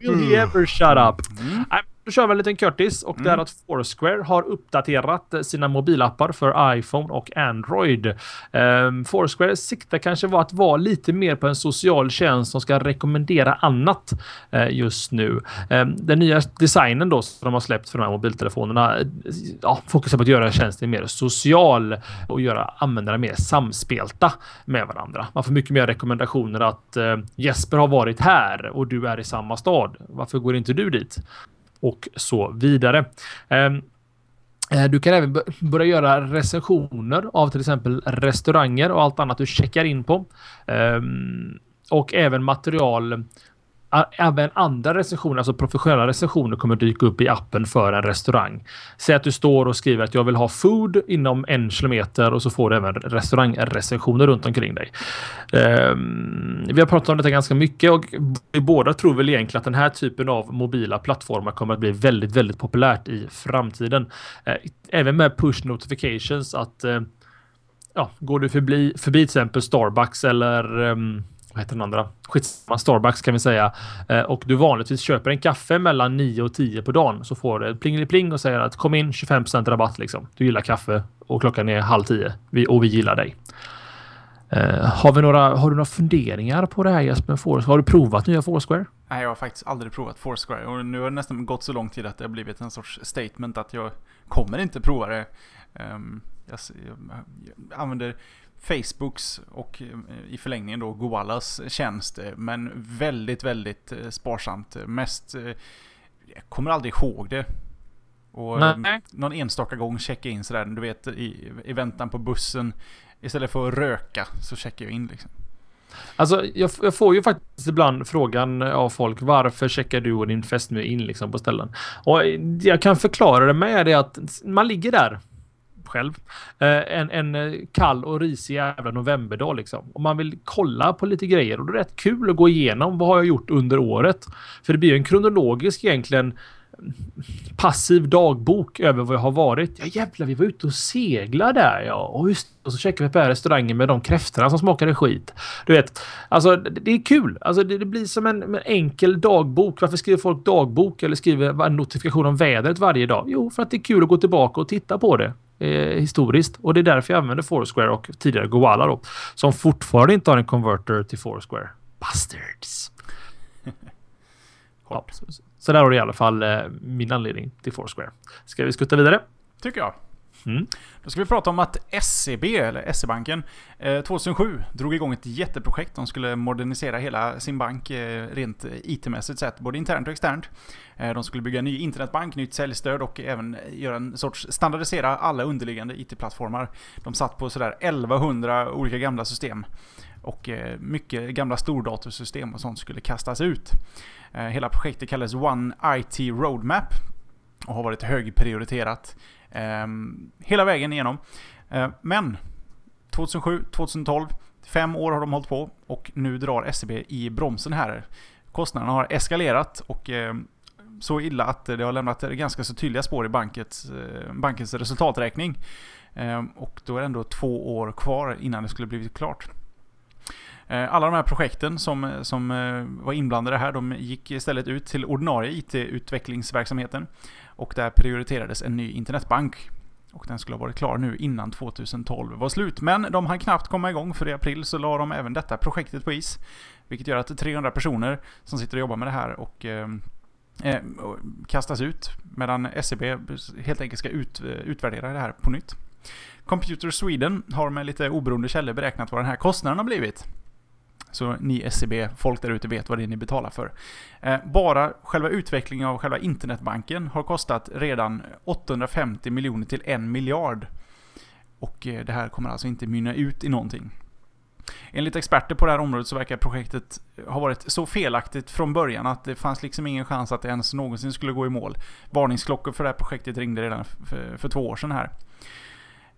Will he ever shut up? Mm. Då kör vi en liten Curtis och mm. det är mm. att Foursquare har uppdaterat eh, sina mobilappar för iPhone och Android. Um, Foursquare siktar kanske var att vara lite mer på en social tjänst som ska rekommendera annat uh, just nu. Um, den nya designen då som de har släppt för de här mobiltelefonerna eh, ja, fokuserar på att göra tjänsten mer social och göra användarna mer samspelta med varandra. Man får mycket mer rekommendationer att uh, Jesper har varit här och du är i samma stad. Varför går inte du dit? och så vidare. Ehm, eh, du kan även börja göra recensioner av till exempel restauranger och allt annat du checkar in på. Ehm, och även material även andra recensioner, alltså professionella recensioner kommer dyka upp i appen för en restaurang. Säg att du står och skriver att jag vill ha food inom en kilometer och så får du även restaurangrecensioner runt omkring dig. Um, vi har pratat om detta ganska mycket och vi båda tror väl egentligen att den här typen av mobila plattformar kommer att bli väldigt, väldigt populärt i framtiden. Eh, även med push notifications att eh, ja, går du förbi, förbi till exempel Starbucks eller um, vad heter den andra? Skitsamma, Starbucks kan vi säga. Eh, och du vanligtvis köper en kaffe mellan 9 och 10 på dagen så får du pling och säger att kom in 25 rabatt liksom. Du gillar kaffe och klockan är halv 10 vi, och vi gillar dig. Eh, har, vi några, har du några funderingar på det här Jesper? Foursquare? Har du provat nya Foursquare? Nej, jag har faktiskt aldrig provat Foursquare och nu har det nästan gått så lång tid att det har blivit en sorts statement att jag kommer inte prova det. Um, jag, jag, jag använder Facebooks och eh, i förlängningen då Goallas tjänst. Eh, men väldigt, väldigt eh, sparsamt. Mest, jag kommer aldrig ihåg det. Och någon enstaka gång checka in sådär, du vet i, i väntan på bussen. Istället för att röka så checkar jag in liksom. Alltså, jag, jag, får ju faktiskt ibland frågan av folk varför checkar du och din fästmö in liksom på ställen? Och jag kan förklara det med det att man ligger där själv. Eh, en, en eh, kall och risig jävla novemberdag liksom. Och man vill kolla på lite grejer och det är rätt kul att gå igenom vad har jag gjort under året. För det blir ju en kronologisk egentligen passiv dagbok över vad jag har varit. Ja jävlar, vi var ute och seglade där ja. Och, just, och så käkade vi på restaurangen med de kräftorna som smakade skit. Du vet, alltså det, det är kul. Alltså det, det blir som en, en, enkel dagbok. Varför skriver folk dagbok eller skriver en notifikation om vädret varje dag? Jo, för att det är kul att gå tillbaka och titta på det. Eh, historiskt. Och det är därför jag använder Foursquare och tidigare Goala då, som fortfarande inte har en converter till Foursquare. Bastards! <laughs> ja, så, så, där har du i alla fall eh, min anledning till Foursquare. Ska vi skutta vidare? Tycker jag. Mm. Då ska vi prata om att SEB, eller SE-banken, 2007 eh, drog igång ett jätteprojekt. De skulle modernisera hela sin bank eh, rent IT-mässigt sett, både internt och externt. Eh, de skulle bygga en ny internetbank, nytt säljstöd och även göra en sorts standardisera alla underliggande IT-plattformar. De satt på sådär 1100 olika gamla system. Och mycket gamla stordatorsystem och sånt skulle kastas ut. Hela projektet kallades One IT Roadmap och har varit högprioriterat Ehm, hela vägen igenom. Ehm, men 2007, 2012, fem år har de hållit på och nu drar SCB e i bromsen här. Kostnaderna har eskalerat och ehm, så illa att det har lämnat ganska så tydliga spår i bankets, eh, bankens resultaträkning. Och då är det ändå två år kvar innan det skulle blivit klart. Eh, alla de här projekten som, som eh, var inblandade här, de gick istället ut till ordinarie IT-utvecklingsverksamheten. Och där prioriterades en ny internetbank. Och den skulle ha varit klar nu innan 2012 var slut. Men de hann knappt komma igång för i april så la de även detta projektet på is. Vilket gör att 300 personer som sitter och jobbar med det här och eh, eh kastas ut. Medan SEB helt enkelt ska ut, utvärdera det här på nytt. Computer Sweden har med lite oberoende källor beräknat vad den här kostnaden har blivit. Så ni SEB-folk där ute vet vad det är ni betalar för. Eh, bara själva utvecklingen av själva internetbanken har kostat redan 850 miljoner till 1 miljard. Och eh, det här kommer alltså inte mynna ut i någonting. Enligt experter på det här området så verkar projektet eh, ha varit så felaktigt från början att det fanns liksom ingen chans att det ens någonsin skulle gå i mål. Varningsklockor för det här projektet ringde redan för, två år sedan här.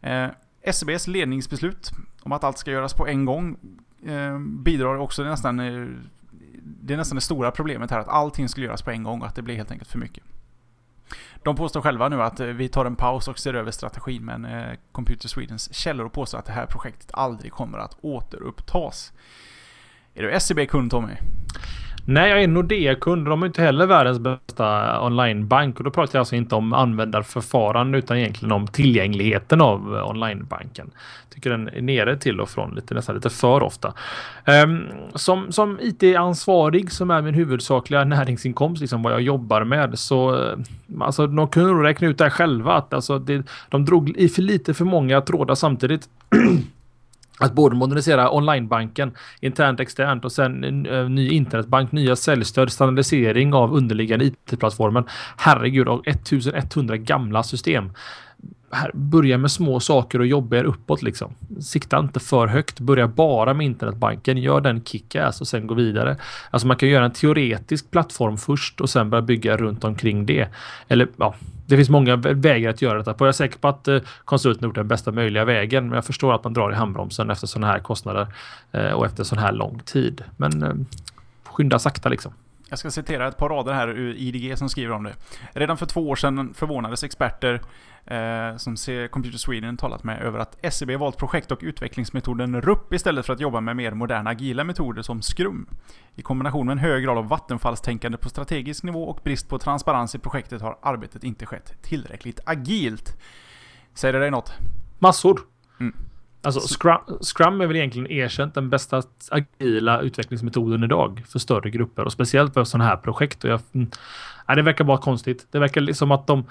Eh, SEBs ledningsbeslut om att allt ska göras på en gång eh, bidrar också nästan... Eh, det är nästan det stora problemet här, att allting skulle göras på en gång och att det blir helt enkelt för mycket. De påstår själva nu att eh, vi tar en paus och ser över strategin, men eh, Computer Swedens källor påstår att det här projektet aldrig kommer att återupptas. Är du SEB-kund Tommy? Nej, jag är Nordea-kund och de är inte heller världens bästa onlinebank. Och då pratar jag alltså inte om användarförfarande utan egentligen om tillgängligheten av onlinebanken. tycker den är nere till och från lite, nästan lite för ofta. Um, som, som IT-ansvarig som är min huvudsakliga näringsinkomst, liksom vad jag jobbar med, så eh, alltså, de kunde räkna ut det här själva. Att, alltså, det, de drog i för lite för många trådar samtidigt. <clears throat> att både modernisera onlinebanken internt externt och sen eh, ny internetbank, nya säljstöd, standardisering av underliggande IT-plattformen. Herregud, och 1100 gamla system här, börja med små saker och jobba er uppåt. Liksom. Sikta inte för högt. Börja bara med internetbanken. Gör den kickass och sen gå vidare. Alltså man kan göra en teoretisk plattform först och sen börja bygga runt omkring det. Eller ja, det finns många vägar att göra detta på. Jag är säker på att eh, konsulten gjort den bästa möjliga vägen, men jag förstår att man drar i handbromsen efter sådana här kostnader eh, och efter sån här lång tid. Men eh, skynda sakta liksom. Jag ska citera ett par rader här ur IDG som skriver om det. Redan för två år sedan förvånades experter eh, som Computer Sweden talat med över att SEB valt projekt och utvecklingsmetoden RUP istället för att jobba med mer moderna agila metoder som Scrum. I kombination med en hög grad av vattenfallstänkande på strategisk nivå och brist på transparens i projektet har arbetet inte skett tillräckligt agilt. Säger det dig något? Massor. Mm. Alltså Scrum, Scrum är väl egentligen erkänt den bästa agila utvecklingsmetoden idag för större grupper och speciellt för sådana här projekt. Och jag, nej, mm, det verkar bara konstigt. Det verkar liksom att de...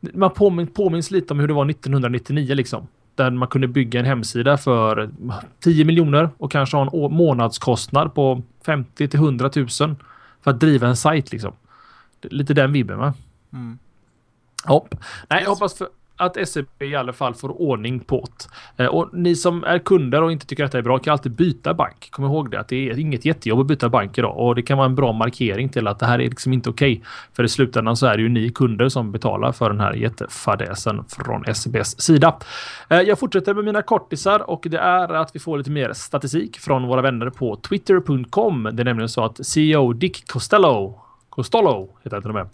<laughs> man påmin, påminns lite om hur det var 1999 liksom. Där man kunde bygga en hemsida för 10 miljoner och kanske ha en månadskostnad på 50 till 100 000 för att driva en sajt liksom. Lite den vibben va? Mm. Hopp. Nej, jag hoppas för att SEB i alla fall får ordning på det. Eh, och ni som är kunder och inte tycker att det är bra kan alltid byta bank. Kom ihåg det att det är inget jättejobb att byta bank idag och det kan vara en bra markering till att det här är liksom inte okej. Okay. För i slutändan så är det ju ni kunder som betalar för den här jättefadäsen från SEBs sida. Eh, jag fortsätter med mina kortisar och det är att vi får lite mer statistik från våra vänner på twitter.com. Det är nämligen så att CEO Dick Costello Costolo heter han till och med,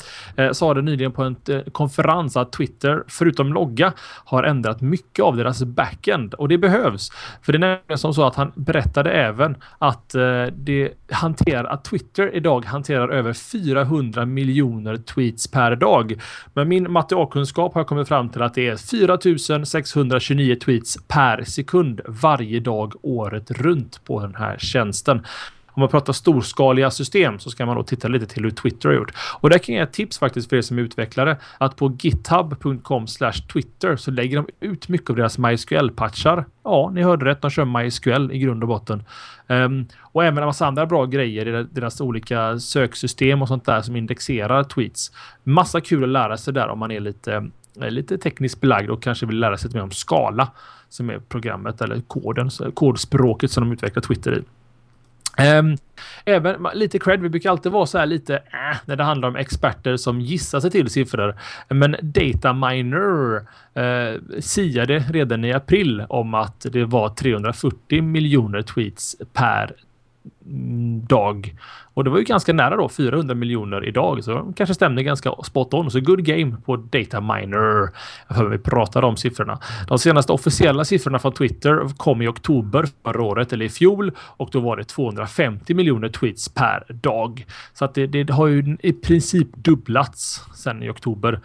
eh, sa det nyligen på en eh, konferens att Twitter, förutom logga, har ändrat mycket av deras backend och det behövs. För det är nämligen som så att han berättade även att, eh, det hanterar, att Twitter idag hanterar över 400 miljoner tweets per dag. Med min matte har jag kommit fram till att det är 4629 tweets per sekund varje dag året runt på den här tjänsten. Om man pratar storskaliga system så ska man då titta lite till hur Twitter har gjort. Och där kan jag ge ett tips faktiskt för er som är utvecklare att på github.com Twitter så lägger de ut mycket av deras MySQL-patchar. Ja, ni hörde rätt. De kör MySQL i grund och botten. Um, och även en massa andra bra grejer i deras olika söksystem och sånt där som indexerar tweets. Massa kul att lära sig där om man är lite, eh, lite tekniskt belagd och kanske vill lära sig lite mer om skala som är programmet eller koden, kodspråket som de utvecklar Twitter i. Ehm, även lite cred, vi brukar alltid vara så här lite äh, när det handlar om experter som gissar sig till siffror. Men Data Miner eh, siade redan i april om att det var 340 miljoner tweets per dag. Och det var ju ganska nära då, 400 miljoner idag. Så kanske stämde ganska spot on. Så good game på data miner. Vi pratar om siffrorna. De senaste officiella siffrorna från Twitter kom i oktober förra året, eller i fjol. Och då var det 250 miljoner tweets per dag. Så att det, det har ju i princip dubblats sedan i oktober.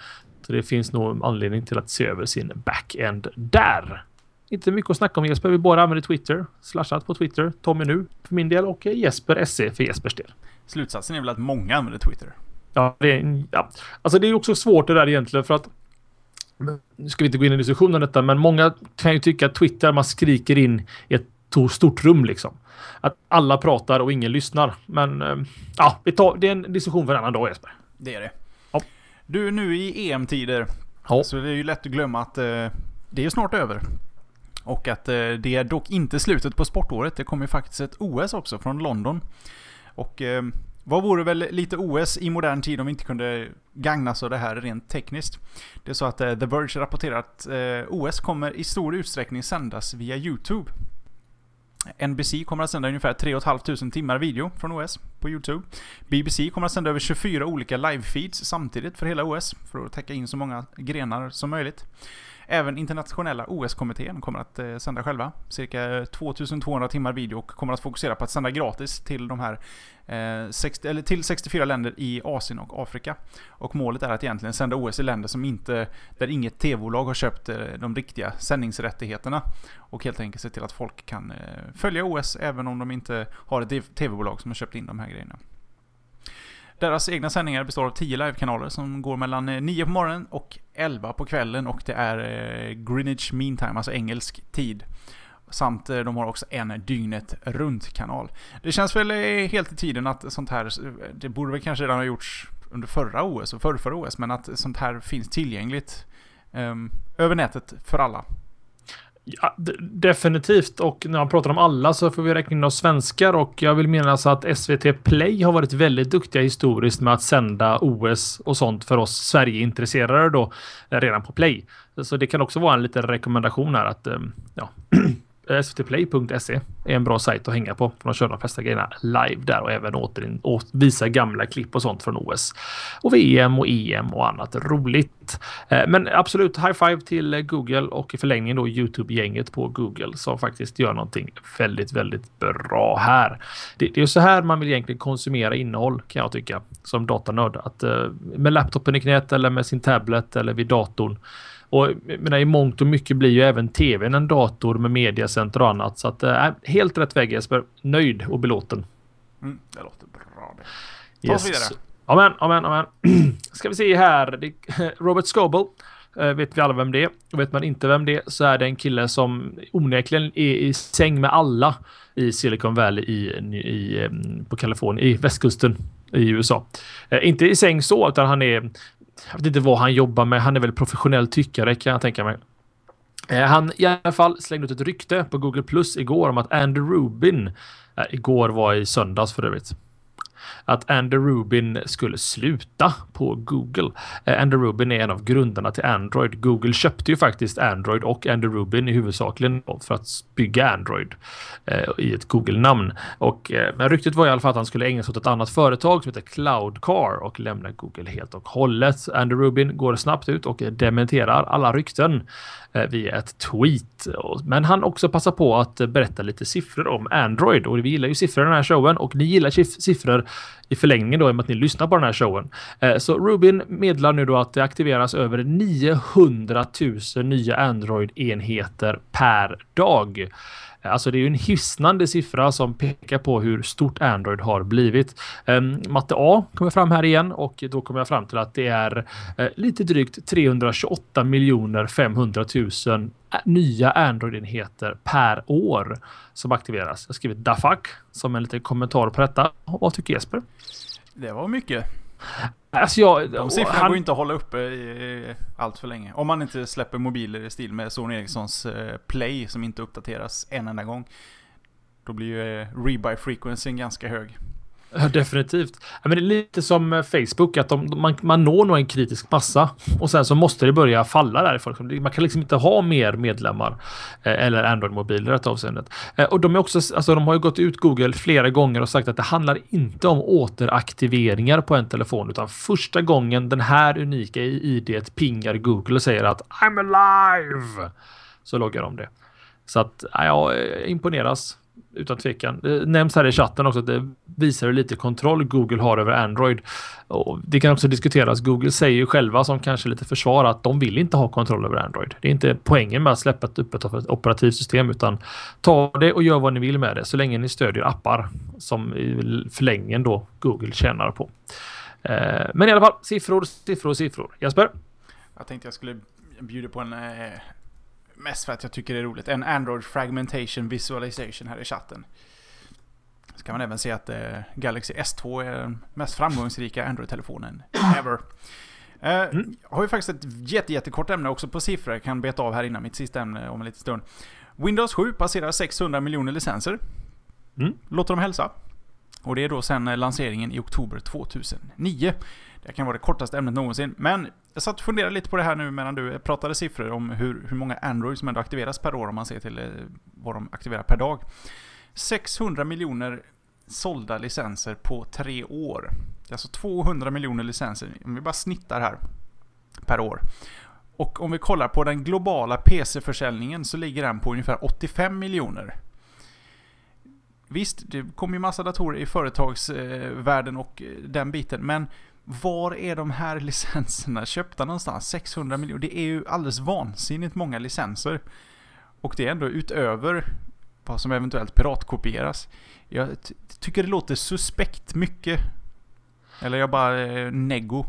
Så det finns nog anledning till att se över sin backend där. Inte mycket att snacka om Jesper. Vi bara använder Twitter. Slashat på Twitter. Tommy nu för min del och Jesper SE för Jespers del. Slutsatsen är väl att många använder Twitter? Ja, det är, ja. Alltså det är också svårt det där egentligen för att nu ska vi inte gå in i diskussionen om detta, men många kan ju tycka att Twitter, man skriker in i ett stort rum liksom. Att alla pratar och ingen lyssnar. Men eh, ja, vi tar, det är en diskussion för en annan dag Jesper. Det är det. Ja. Du, nu i EM-tider ja. så det är ju lätt att glömma att eh, det är snart över. Och att eh, det är dock inte slutet på sportåret. Det kommer ju faktiskt ett OS också från London. Och eh, vad vore väl lite OS i modern tid om vi inte kunde gagnas av det här rent tekniskt? Det är så att eh, The Verge rapporterar att OS kommer i stor utsträckning sändas via YouTube. NBC kommer att sända ungefär 3 500 timmar video från OS på YouTube. BBC kommer att sända över 24 olika live-feeds samtidigt för hela OS för att täcka in så många grenar som möjligt. Även internationella OS-kommittén kommer att eh, sända själva. Cirka 2200 timmar video och kommer att fokusera på att sända gratis till de här eh, 60, eller till 64 länder i Asien och Afrika. Och målet är att egentligen sända OS i länder som inte, där inget tv-bolag har köpt eh, de riktiga sändningsrättigheterna. Och helt enkelt se till att folk kan eh, följa OS även om de inte har ett tv-bolag som har köpt in de här grejerna. Deras egna sändningar består av 10 livekanaler som går mellan 9 eh, på morgonen och 11 på kvällen och det är eh, Greenwich Mean Time, alltså engelsk tid. Samt eh, de har också en dygnet runt-kanal. Det känns väl helt i tiden att sånt här, det borde väl kanske redan ha gjorts under förra OS och förrförra OS, men att sånt här finns tillgängligt um, över nätet för alla. Ja, definitivt, och när man pratar om alla så får vi räkna in oss svenskar och jag vill minnas att SVT Play har varit väldigt duktiga historiskt med att sända OS och sånt för oss Sverigeintresserade då eh, redan på Play. Så det kan också vara en liten rekommendation här att ehm, ja, <clears throat> svtplay.se är en bra sajt att hänga på. För de kör de flesta grejerna live där och även återin, å, visa gamla klipp och sånt från OS och VM och EM och annat roligt. Eh, men absolut, high five till Google och i förlängningen då Youtube-gänget på Google som faktiskt gör någonting väldigt, väldigt bra här. Det, det är så här man vill egentligen konsumera innehåll kan jag tycka som datanörd. Att eh, med laptopen i knät eller med sin tablet eller vid datorn och menar, I mångt och mycket blir ju även tvn en dator med mediacenter och annat. Så att, äh, helt rätt väg Jesper. Nöjd och belåten. Mm, det låter bra. Ta oss yes. vidare. Amen, amen, amen. <clears throat> Ska vi se här. <laughs> Robert Scoble. Eh, vet vi alla vem det är? vet man inte vem det är så är det en kille som onekligen är i säng med alla i Silicon Valley i, i, eh, på Kalifornien, i västkusten i USA. Inte i säng så, utan han är jag vet inte vad han jobbar med. Han är väl professionell tyckare kan jag tänka mig. Eh, han i alla fall slängde ut ett rykte på Google Plus igår om att Andrew Rubin, eh, igår var i söndags för övrigt, att Andy Rubin skulle sluta på Google. Eh, Andy Rubin är en av grundarna till Android. Google köpte ju faktiskt Android och Andy Rubin i huvudsakligen för att bygga Android eh, i ett Google-namn. Och, eh, men ryktet var i alla fall att han skulle ägna sig åt ett annat företag som heter Cloudcar och lämna Google helt och hållet. Andy Rubin går snabbt ut och dementerar alla rykten via ett tweet. Men han också passar på att berätta lite siffror om Android och vi gillar ju siffror i den här showen och ni gillar siffror i förlängningen då, i och med att ni lyssnar på den här showen. Eh, så Rubin meddelar nu då att det aktiveras över 900 000 nya Android-enheter per dag. Alltså det är ju en hisnande siffra som pekar på hur stort Android har blivit. Ehm, Matte A kommer fram här igen och då kommer jag fram till att det är eh, lite drygt 328 miljoner 500 000 eh, nya Android-enheter per år som aktiveras. Jag skriver DAFAC som en liten kommentar på detta. vad tycker Jesper? Det var mycket. Alltså jag, De siffrorna han... går inte att hålla uppe i, allt för länge. Om man inte släpper mobiler i stil med Sony Ericssons eh, Play som inte uppdateras en enda gång. Då blir ju eh, rebuy frequencyn ganska hög. <laughs> Ja, definitivt. Ja, men det är lite som eh, Facebook, att de, man, man når nog en kritisk massa och sen så måste det börja falla därifrån. Man kan liksom inte ha mer medlemmar eh, eller Android-mobiler i detta avseendet. Eh, och de, är också, alltså, de har ju gått ut, Google, flera gånger och sagt att det handlar inte om återaktiveringar på en telefon, utan första gången den här unika IDet pingar Google och säger att I'm alive, så loggar de det. Så att ja, jag imponeras utan tvekan. Det nämns här i chatten också att det visar hur lite kontroll Google har över Android. Och det kan också diskuteras. Google säger ju själva som kanske lite försvar att de vill inte ha kontroll över Android. Det är inte poängen med att släppa ett öppet operativsystem utan ta det och gör vad ni vill med det så länge ni stödjer appar som i förlängningen då Google tjänar på. Eh, men i alla fall siffror, siffror, siffror. Jesper? Jag tänkte jag skulle bjuda på en eh, mest för att jag tycker det är roligt. En Android Fragmentation Visualization här i chatten. Så kan man även se att eh, Galaxy S2 är den mest framgångsrika Android-telefonen ever. Eh, mm. Jag har ju faktiskt ett jätte, jättekort ämne också på siffror. Jag kan beta av här innan mitt sista ämne om en liten stund. Windows 7 passerar 600 miljoner licenser. Mm. Låter dem hälsa. Och det är då sen eh, lanseringen i oktober 2009. Det kan vara det kortaste ämnet någonsin. Men jag satt och funderade lite på det här nu medan du pratade siffror om hur, hur många Android som ändå aktiveras per år om man ser till eh, vad de aktiverar per dag. 600 miljoner sålda licenser på tre år. Det är alltså 200 miljoner licenser, om vi bara snittar här, per år. Och om vi kollar på den globala PC-försäljningen så ligger den på ungefär 85 miljoner. Visst, det kommer ju massa datorer i företagsvärlden och eh, den biten, men var är de här <laughs> licenserna köpta någonstans? 600 miljoner. Det är ju alldeles vansinnigt många licenser. Och det är ändå utöver vad som eventuellt piratkopieras. Jag tycker det låter suspekt mycket. Eller jag bara eh, neggo.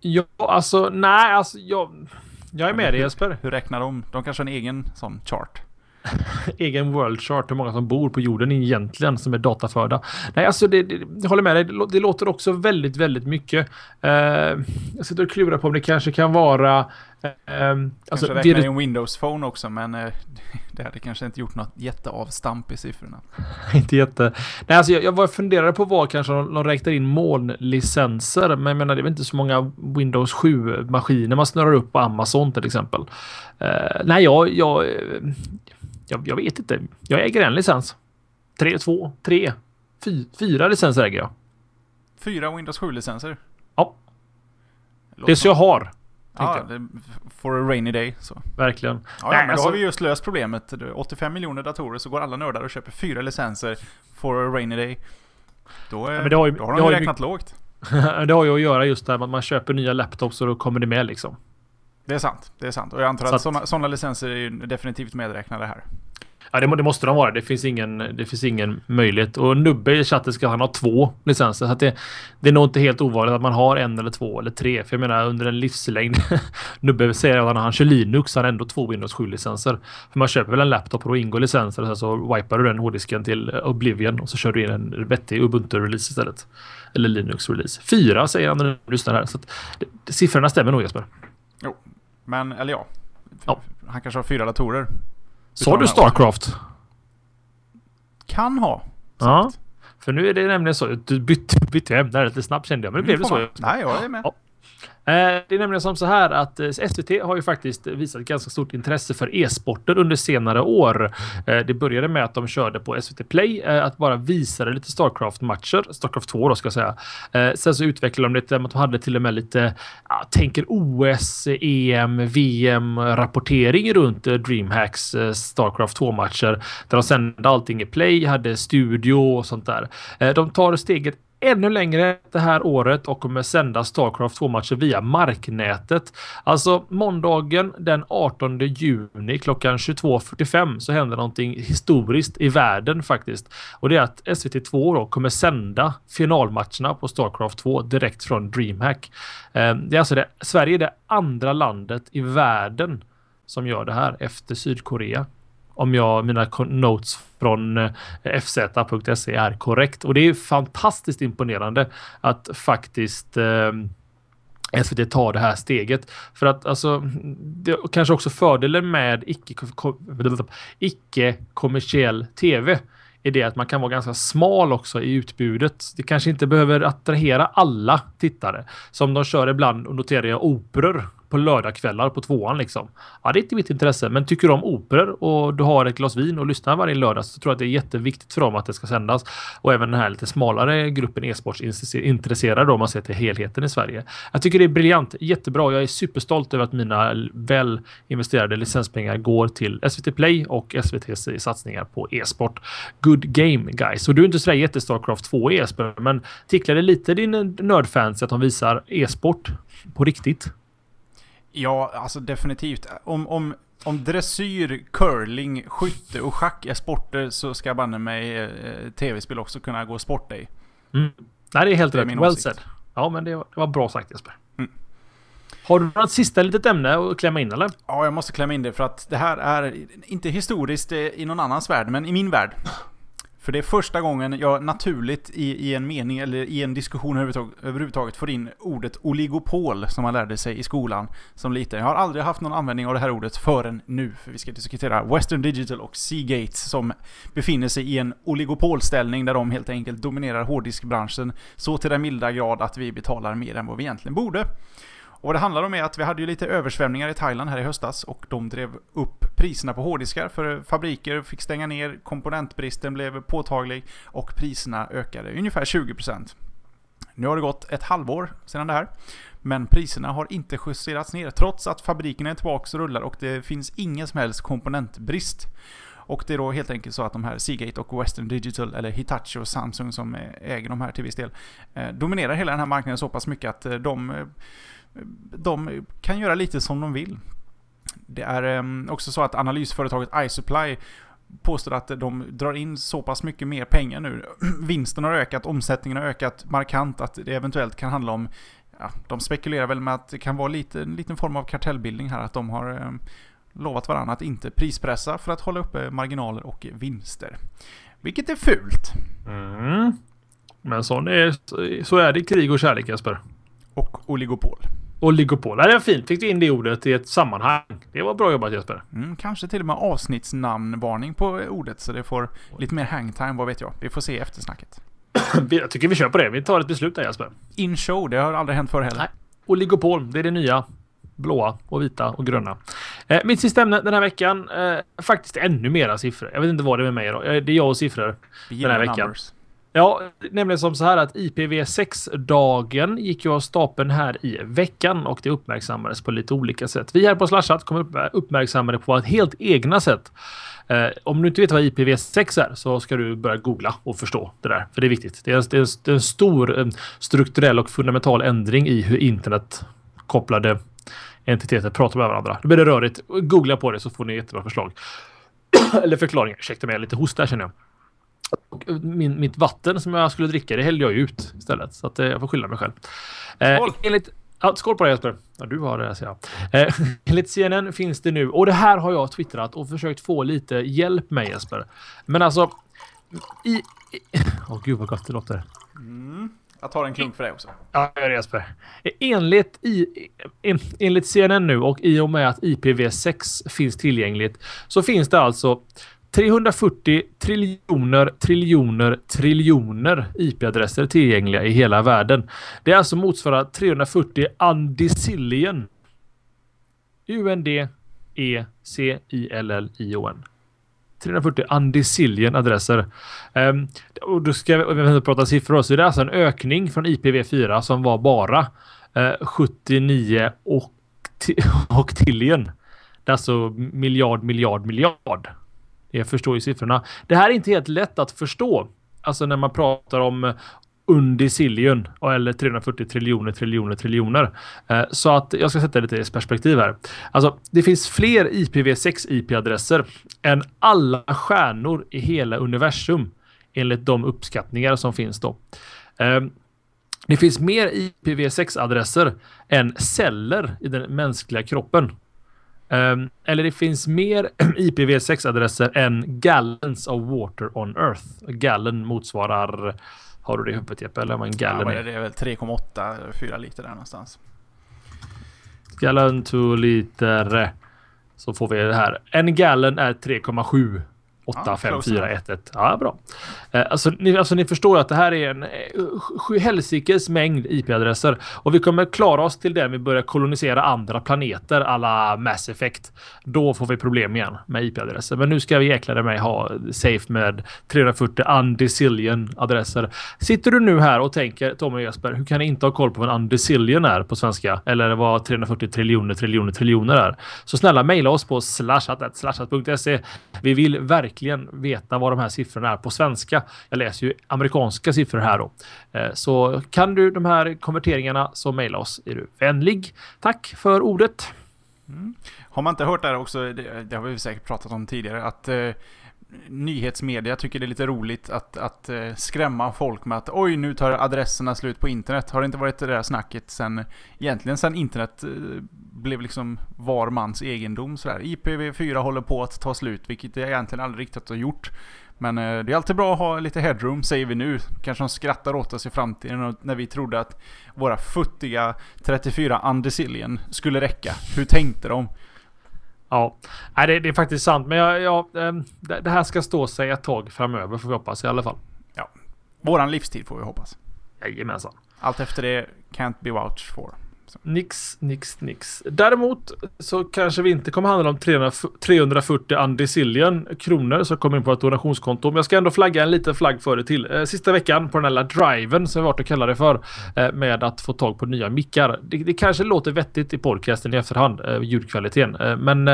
Ja, alltså nej, alltså jag... Jag är med dig Jesper. Hur räknar de? De kanske har en egen sån chart. <laughs> egen world chart hur många som bor på jorden egentligen som är dataförda. Nej, alltså det, det, jag håller med dig. Det låter också väldigt, väldigt mycket. Eh, jag sitter och klurar på om det kanske kan vara... Eh, kanske alltså, räknar det... i en Windows Phone också, men eh, <laughs> det hade kanske inte gjort något jätteavstamp i siffrorna. <laughs> inte jätte. Nej, alltså jag, jag var funderade på vad kanske de, de räknar in molnlicenser, men jag menar det är väl inte så många Windows 7-maskiner man snurrar upp på Amazon till exempel. Eh, nej, jag, jag, jag, jag vet inte. Jag äger en licens. Tre, två, tre, fy, fyra licenser äger jag. Fyra Windows 7-licenser? Ja. Låt det är så jag har. Ja, for a rainy day. Så. Verkligen. Ja, Nej, men då alltså- har vi just löst problemet. 85 miljoner datorer så går alla nördar och köper fyra licenser for a rainy day. Då, ja, men det har ju, då har de det har räknat mycket... lågt. <laughs> det har ju att göra just där att man köper nya laptops och då kommer det med liksom. Det är sant. Det är sant. Och jag antar att, att sådana licenser är definitivt medräknade här. Ja, det, det, måste de vara. Det finns, ingen, det finns ingen möjlighet. Och Nubbe i chatten ska han ha två licenser. Så det, det är nog inte helt ovanligt att man har en eller två eller tre. För jag menar under en livslängd. <laughs> Nubbe säger att när han kör Linux han har ändå två Windows 7-licenser. För man köper väl en laptop och då ingår licenser och så wipar du den hårddisken till Oblivion och så kör du in en vettig Ubuntu-release istället. Eller Linux-release. Fyra säger han när du lyssnar här. Så att, det, siffrorna stämmer nog Jesper. Jo, men, eller ja. ja. Han kanske har fyra datorer. Sa du Starcraft? Kan ha. Ja. För nu är det nämligen så. Du bytte, bytte ämne lite snabbt kände jag. Men det blev det mm, så. Nej, jag är med. Ja. Eh, det är nämligen som så här att eh, SVT har ju faktiskt visat ganska stort intresse för e-sporter under senare år. Eh, det började med att de körde på SVT Play att bara visa lite Starcraft-matcher, Starcraft 2 då ska jag säga. Sen så utvecklade de det de hade till och med lite, ja, tänker OS, EM, VM-rapportering runt DreamHacks Starcraft 2-matcher där de sände allting i Play, hade studio och sånt där. De tar steget ännu längre det här året och kommer sända Starcraft 2-matcher via marknätet. Alltså måndagen den 18 juni klockan 22.45 så händer någonting historiskt i världen faktiskt. Och det är att SVT2 då kommer sända finalmatcherna på Starcraft 2 direkt från DreamHack. Eh, det är alltså det, Sverige är det andra landet i världen som gör det här efter Sydkorea om jag, mina notes från eh, fz.se är korrekt. Och det är fantastiskt imponerande att faktiskt eh, SVT tar det här steget. För att alltså, det, kanske också fördelen med icke-kommersiell tv är det att man kan vara ganska smal också i utbudet. Det kanske inte behöver attrahera alla tittare. Som de kör ibland, och noterar jag, operor på lördagskvällar på tvåan liksom. Ja, det är inte mitt intresse, men tycker du om operor och du har ett glas vin och lyssnar varje lördag så tror jag att det är jätteviktigt för dem att det ska sändas. Och även den här lite smalare gruppen e-sportsintresserade då, om man ser till helheten i Sverige. Jag tycker det är briljant, jättebra. Jag är superstolt över att mina väl investerade licenspengar går till SVT Play och SVTs satsningar på e-sport. Good game guys. Och du är inte sådär jätte Starcraft 2 e-sport, men ticklar det lite din nördfans att de visar e-sport på riktigt? Ja, alltså definitivt. Om, om, om dressyr, curling, skytte och schack är sporter så ska banne mig eh, tv-spel också kunna gå sport i. Mm. Nej, det är helt det är rätt. Well said. Ja, men det var, det var bra sagt Jesper. Mm. Har du något sista litet ämne att klämma in eller? Ja, jag måste klämma in det för att det här är inte historiskt eh, i någon annans värld, men i min värld. För det är första gången jag naturligt i, i en mening eller i en diskussion överhuvudtaget, överhuvudtaget får in ordet oligopol som man lärde sig i skolan som liten. Jag har aldrig haft någon användning av det här ordet förrän nu, för vi ska diskutera Western Digital och Seagate som befinner sig i en oligopolställning där de helt enkelt dominerar hårddiskbranschen så till den milda grad att vi betalar mer än vad vi egentligen borde. Och vad det handlar om är att vi hade ju lite översvämningar i Thailand här i höstas och de drev upp priserna på hårddiskar för fabriker fick stänga ner, komponentbristen blev påtaglig och priserna ökade ungefär 20%. Nu har det gått ett halvår sedan det här. Men priserna har inte justerats ner trots att fabrikerna är tillbaka och rullar och det finns ingen som helst komponentbrist. Och det är då helt enkelt så att de här Seagate och Western Digital, eller Hitachi och Samsung som äger de här till viss del, eh, dominerar hela den här marknaden så pass mycket att eh, de eh, de kan göra lite som de vill. Det är eh, också så att analysföretaget iSupply påstår att de drar in så pass mycket mer pengar nu. <clears throat> Vinsten har ökat, omsättningen har ökat markant att det eventuellt kan handla om, ja, de spekulerar väl med att det kan vara lite, en liten form av kartellbildning här, att de har eh, lovat varandra att inte prispressa för att hålla uppe marginaler och vinster. Vilket är fult. Mm. Men sån är, så är det krig och kärlek Jesper. Och oligopol. Oligopol. Det är fint. Fick du in det ordet i ett sammanhang. Det var bra jobbat Jesper. Mm, kanske till och med avsnittsnamnvarning på ordet så det får lite mer hangtime, vad vet jag. Vi får se i eftersnacket. <clears throat> jag tycker vi kör på det. Vi tar ett beslut där Jesper. In show, det har aldrig hänt förr heller. Nej. Oligopol, det är det nya. Blåa och vita och gröna. Eh, mitt sista ämne den här veckan, eh, faktiskt ännu mera siffror. Jag vet inte vad det är med mig idag. Det är jag och siffror den här veckan. Numbers. Ja, nämligen som så här att IPv6-dagen gick ju av stapeln här i veckan och det uppmärksammades på lite olika sätt. Vi här på Slashat kommer uppmärksamma det på vårt helt egna sätt. Eh, om du inte vet vad IPv6 är så ska du börja googla och förstå det där, för det är viktigt. Det är en, det är en, stor eh, strukturell och fundamental ändring i hur internet kopplade entiteter pratar med varandra. Då blir det rörigt. Googla på det så får ni jättebra förslag. <clears throat> Eller förklaringar. Ursäkta mig, jag är lite hosta känner jag min, mitt vatten som jag skulle dricka, det hällde jag ut istället. Så att, eh, jag får skylla mig själv. Eh, skål! enligt, ja, skål på dig Jesper. Ja, du har det, ser jag. Eh, <laughs> enligt CNN finns det nu, och det här har jag twittrat och försökt få lite hjälp med Jesper. Men alltså, i... <laughs> Åh oh, gud vad gott det låter. Mm. Jag tar en klunk för dig också. Ja, gör det Jesper. Enligt, i, enligt CNN nu och i och med att IPv6 finns tillgängligt så finns det alltså 340 triljoner triljoner triljoner IP-adresser tillgängliga i hela världen. Det är alltså motsvarar 340 andicillion. E U-N-D-E-C-I-L-L-I-O-N. 340 andicillion adresser. Um, och då ska vi, vi prata siffror så det är alltså en ökning från IPv4 som var bara uh, eh, 79 och, <laughs> och till igen. Det är alltså miljard, miljard, miljard. Jag förstår ju siffrorna. Det här är inte helt lätt att förstå. Alltså när man pratar om eh, undicillion eller 340 triljoner triljoner triljoner. Eh, så att jag ska sätta det lite i perspektiv här. Alltså, det finns fler IPv6 IP-adresser än alla stjärnor i hela universum enligt de uppskattningar som finns då. Ehm, det finns mer IPv6-adresser än celler i den mänskliga kroppen. Ehm, eller det finns mer <clears throat> IPv6-adresser än gallons of water on earth. Gallon motsvarar, har du det i huvudet Jeppe? Eller vad en gallon ja, är? Det är väl 3,8, 4 liter där någonstans. Gallon to liter. Så får vi det här. En gallon är 3,7 85411. Ja, bra. Eh, alltså ni, alltså ni förstår att det här är en eh, sjuhelsikes mängd IP-adresser och vi kommer klara oss till den vi börjar kolonisera andra planeter alla Mass Effect. Då får vi problem igen med IP-adresser. Men nu ska vi jäklar mig ha safe med 340 undecillion adresser. Sitter du nu här och tänker Tommy och Jesper, hur kan ni inte ha koll på vad en undecillion är på svenska? Eller vad 340 triljoner triljoner triljoner är? Så snälla mejla oss på slashat.se. Vi vill verkligen verkligen veta vad de här siffrorna är på svenska. Jag läser ju amerikanska siffror här då. Eh, så kan du de här konverteringarna så mejla oss. Är du vänlig? Tack för ordet. Mm. Har man inte hört det här också, det, det har vi säkert pratat om tidigare, att eh, nyhetsmedia tycker det är lite roligt att, att eh, skrämma folk med att oj, nu tar adresserna slut på internet. Har det inte varit det där snacket sen, egentligen sen internet eh, blev liksom var mans egendom sådär. IPv4 håller på att ta slut, vilket det egentligen aldrig riktigt har gjort. Men eh, det är alltid bra att ha lite headroom, säger vi nu. Kanske de skrattar åt oss i framtiden när vi trodde att våra futtiga 34 Undecillion skulle räcka. Hur tänkte de? Ja, Nej, det, det, är faktiskt sant. Men jag, jag, ehm, det här ska stå sig ett tag framöver får vi hoppas i alla fall. Ja, våran livstid får vi hoppas. Jajamensan. Allt efter det can't be vouched for. Nix, nix, nix. Däremot så kanske vi inte kommer handla om 340 andecillion kronor som kommer in på ett donationskonto. Men jag ska ändå flagga en liten flagg för det till. Eh, sista veckan på den här lilla driven som vi varit och kallar det för. Eh, med att få tag på nya mickar. Det, det kanske låter vettigt i podcasten i efterhand, eh, ljudkvaliteten. Men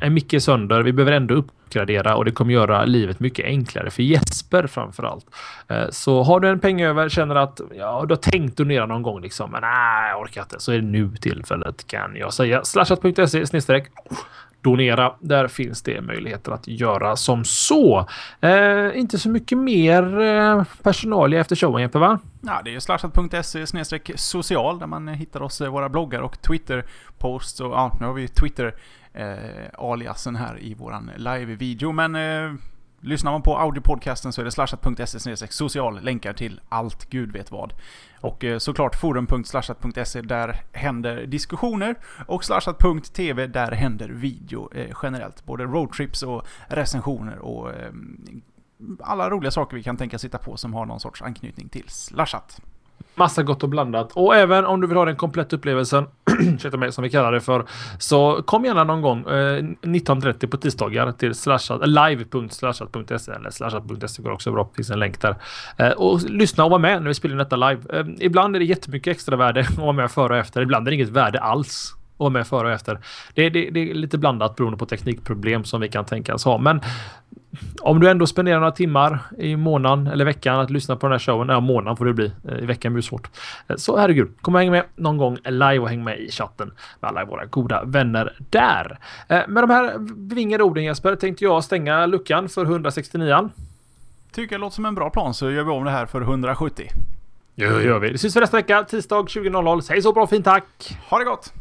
en mick är sönder. Vi behöver ändå upp uppgradera och det kommer göra livet mycket enklare för Jesper framför allt. Eh, så har du en peng över, känner att ja, du har tänkt donera någon gång liksom, men nej, jag orkar inte, så är det nu tillfället kan jag säga. Slashat.se snedstreck donera. Där finns det möjligheter att göra som så. Eh, inte så mycket mer eh, personalia efter showen Jeppe va? Ja, det är slashat.se social där man hittar oss, eh, våra bloggar och Twitter-posts. Och, ja, nu har vi Twitter-aliasen eh, här i våran live-video, men eh, Lyssnar man på audiopodcasten så är det slashat.se social, länkar till allt gud vet vad. Och eh, såklart forum.slashat.se, där händer diskussioner. Och slashat.tv, där händer video eh, generellt. Både roadtrips och recensioner och eh, alla roliga saker vi kan tänka sitta på som har någon sorts anknytning till slashat. Massa gott och blandat. Och även om du vill ha den kompletta upplevelsen, <clears throat> ursäkta mig, som vi kallar det för, så kom gärna någon gång eh, 19.30 på tisdagar till live.slashat.se eh, eller slashat.se går också bra, Det finns en länk där. Eh, och lyssna och var med när vi spelar in detta live. Eh, ibland är det jättemycket extra värde <laughs> att vara med före och efter. Ibland är det inget värde alls att vara med före och efter. Det, det, det, är lite blandat beroende på teknikproblem som vi kan tänkas ha. Men om du ändå spenderar några timmar i månaden eller veckan att lyssna på den här showen, ja månaden får det bli, eh, i veckan blir det svårt. Eh, så herregud, kom och häng med någon gång live och häng med i chatten med alla våra goda vänner där. Eh, med de här bevingade orden Jesper tänkte jag stänga luckan för 169an. Tycker jag låter som en bra plan så gör vi om det här för 170. det gör vi. Det syns för nästa vecka, tisdag 20.00. Säg så bra fint tack! Ha det gott!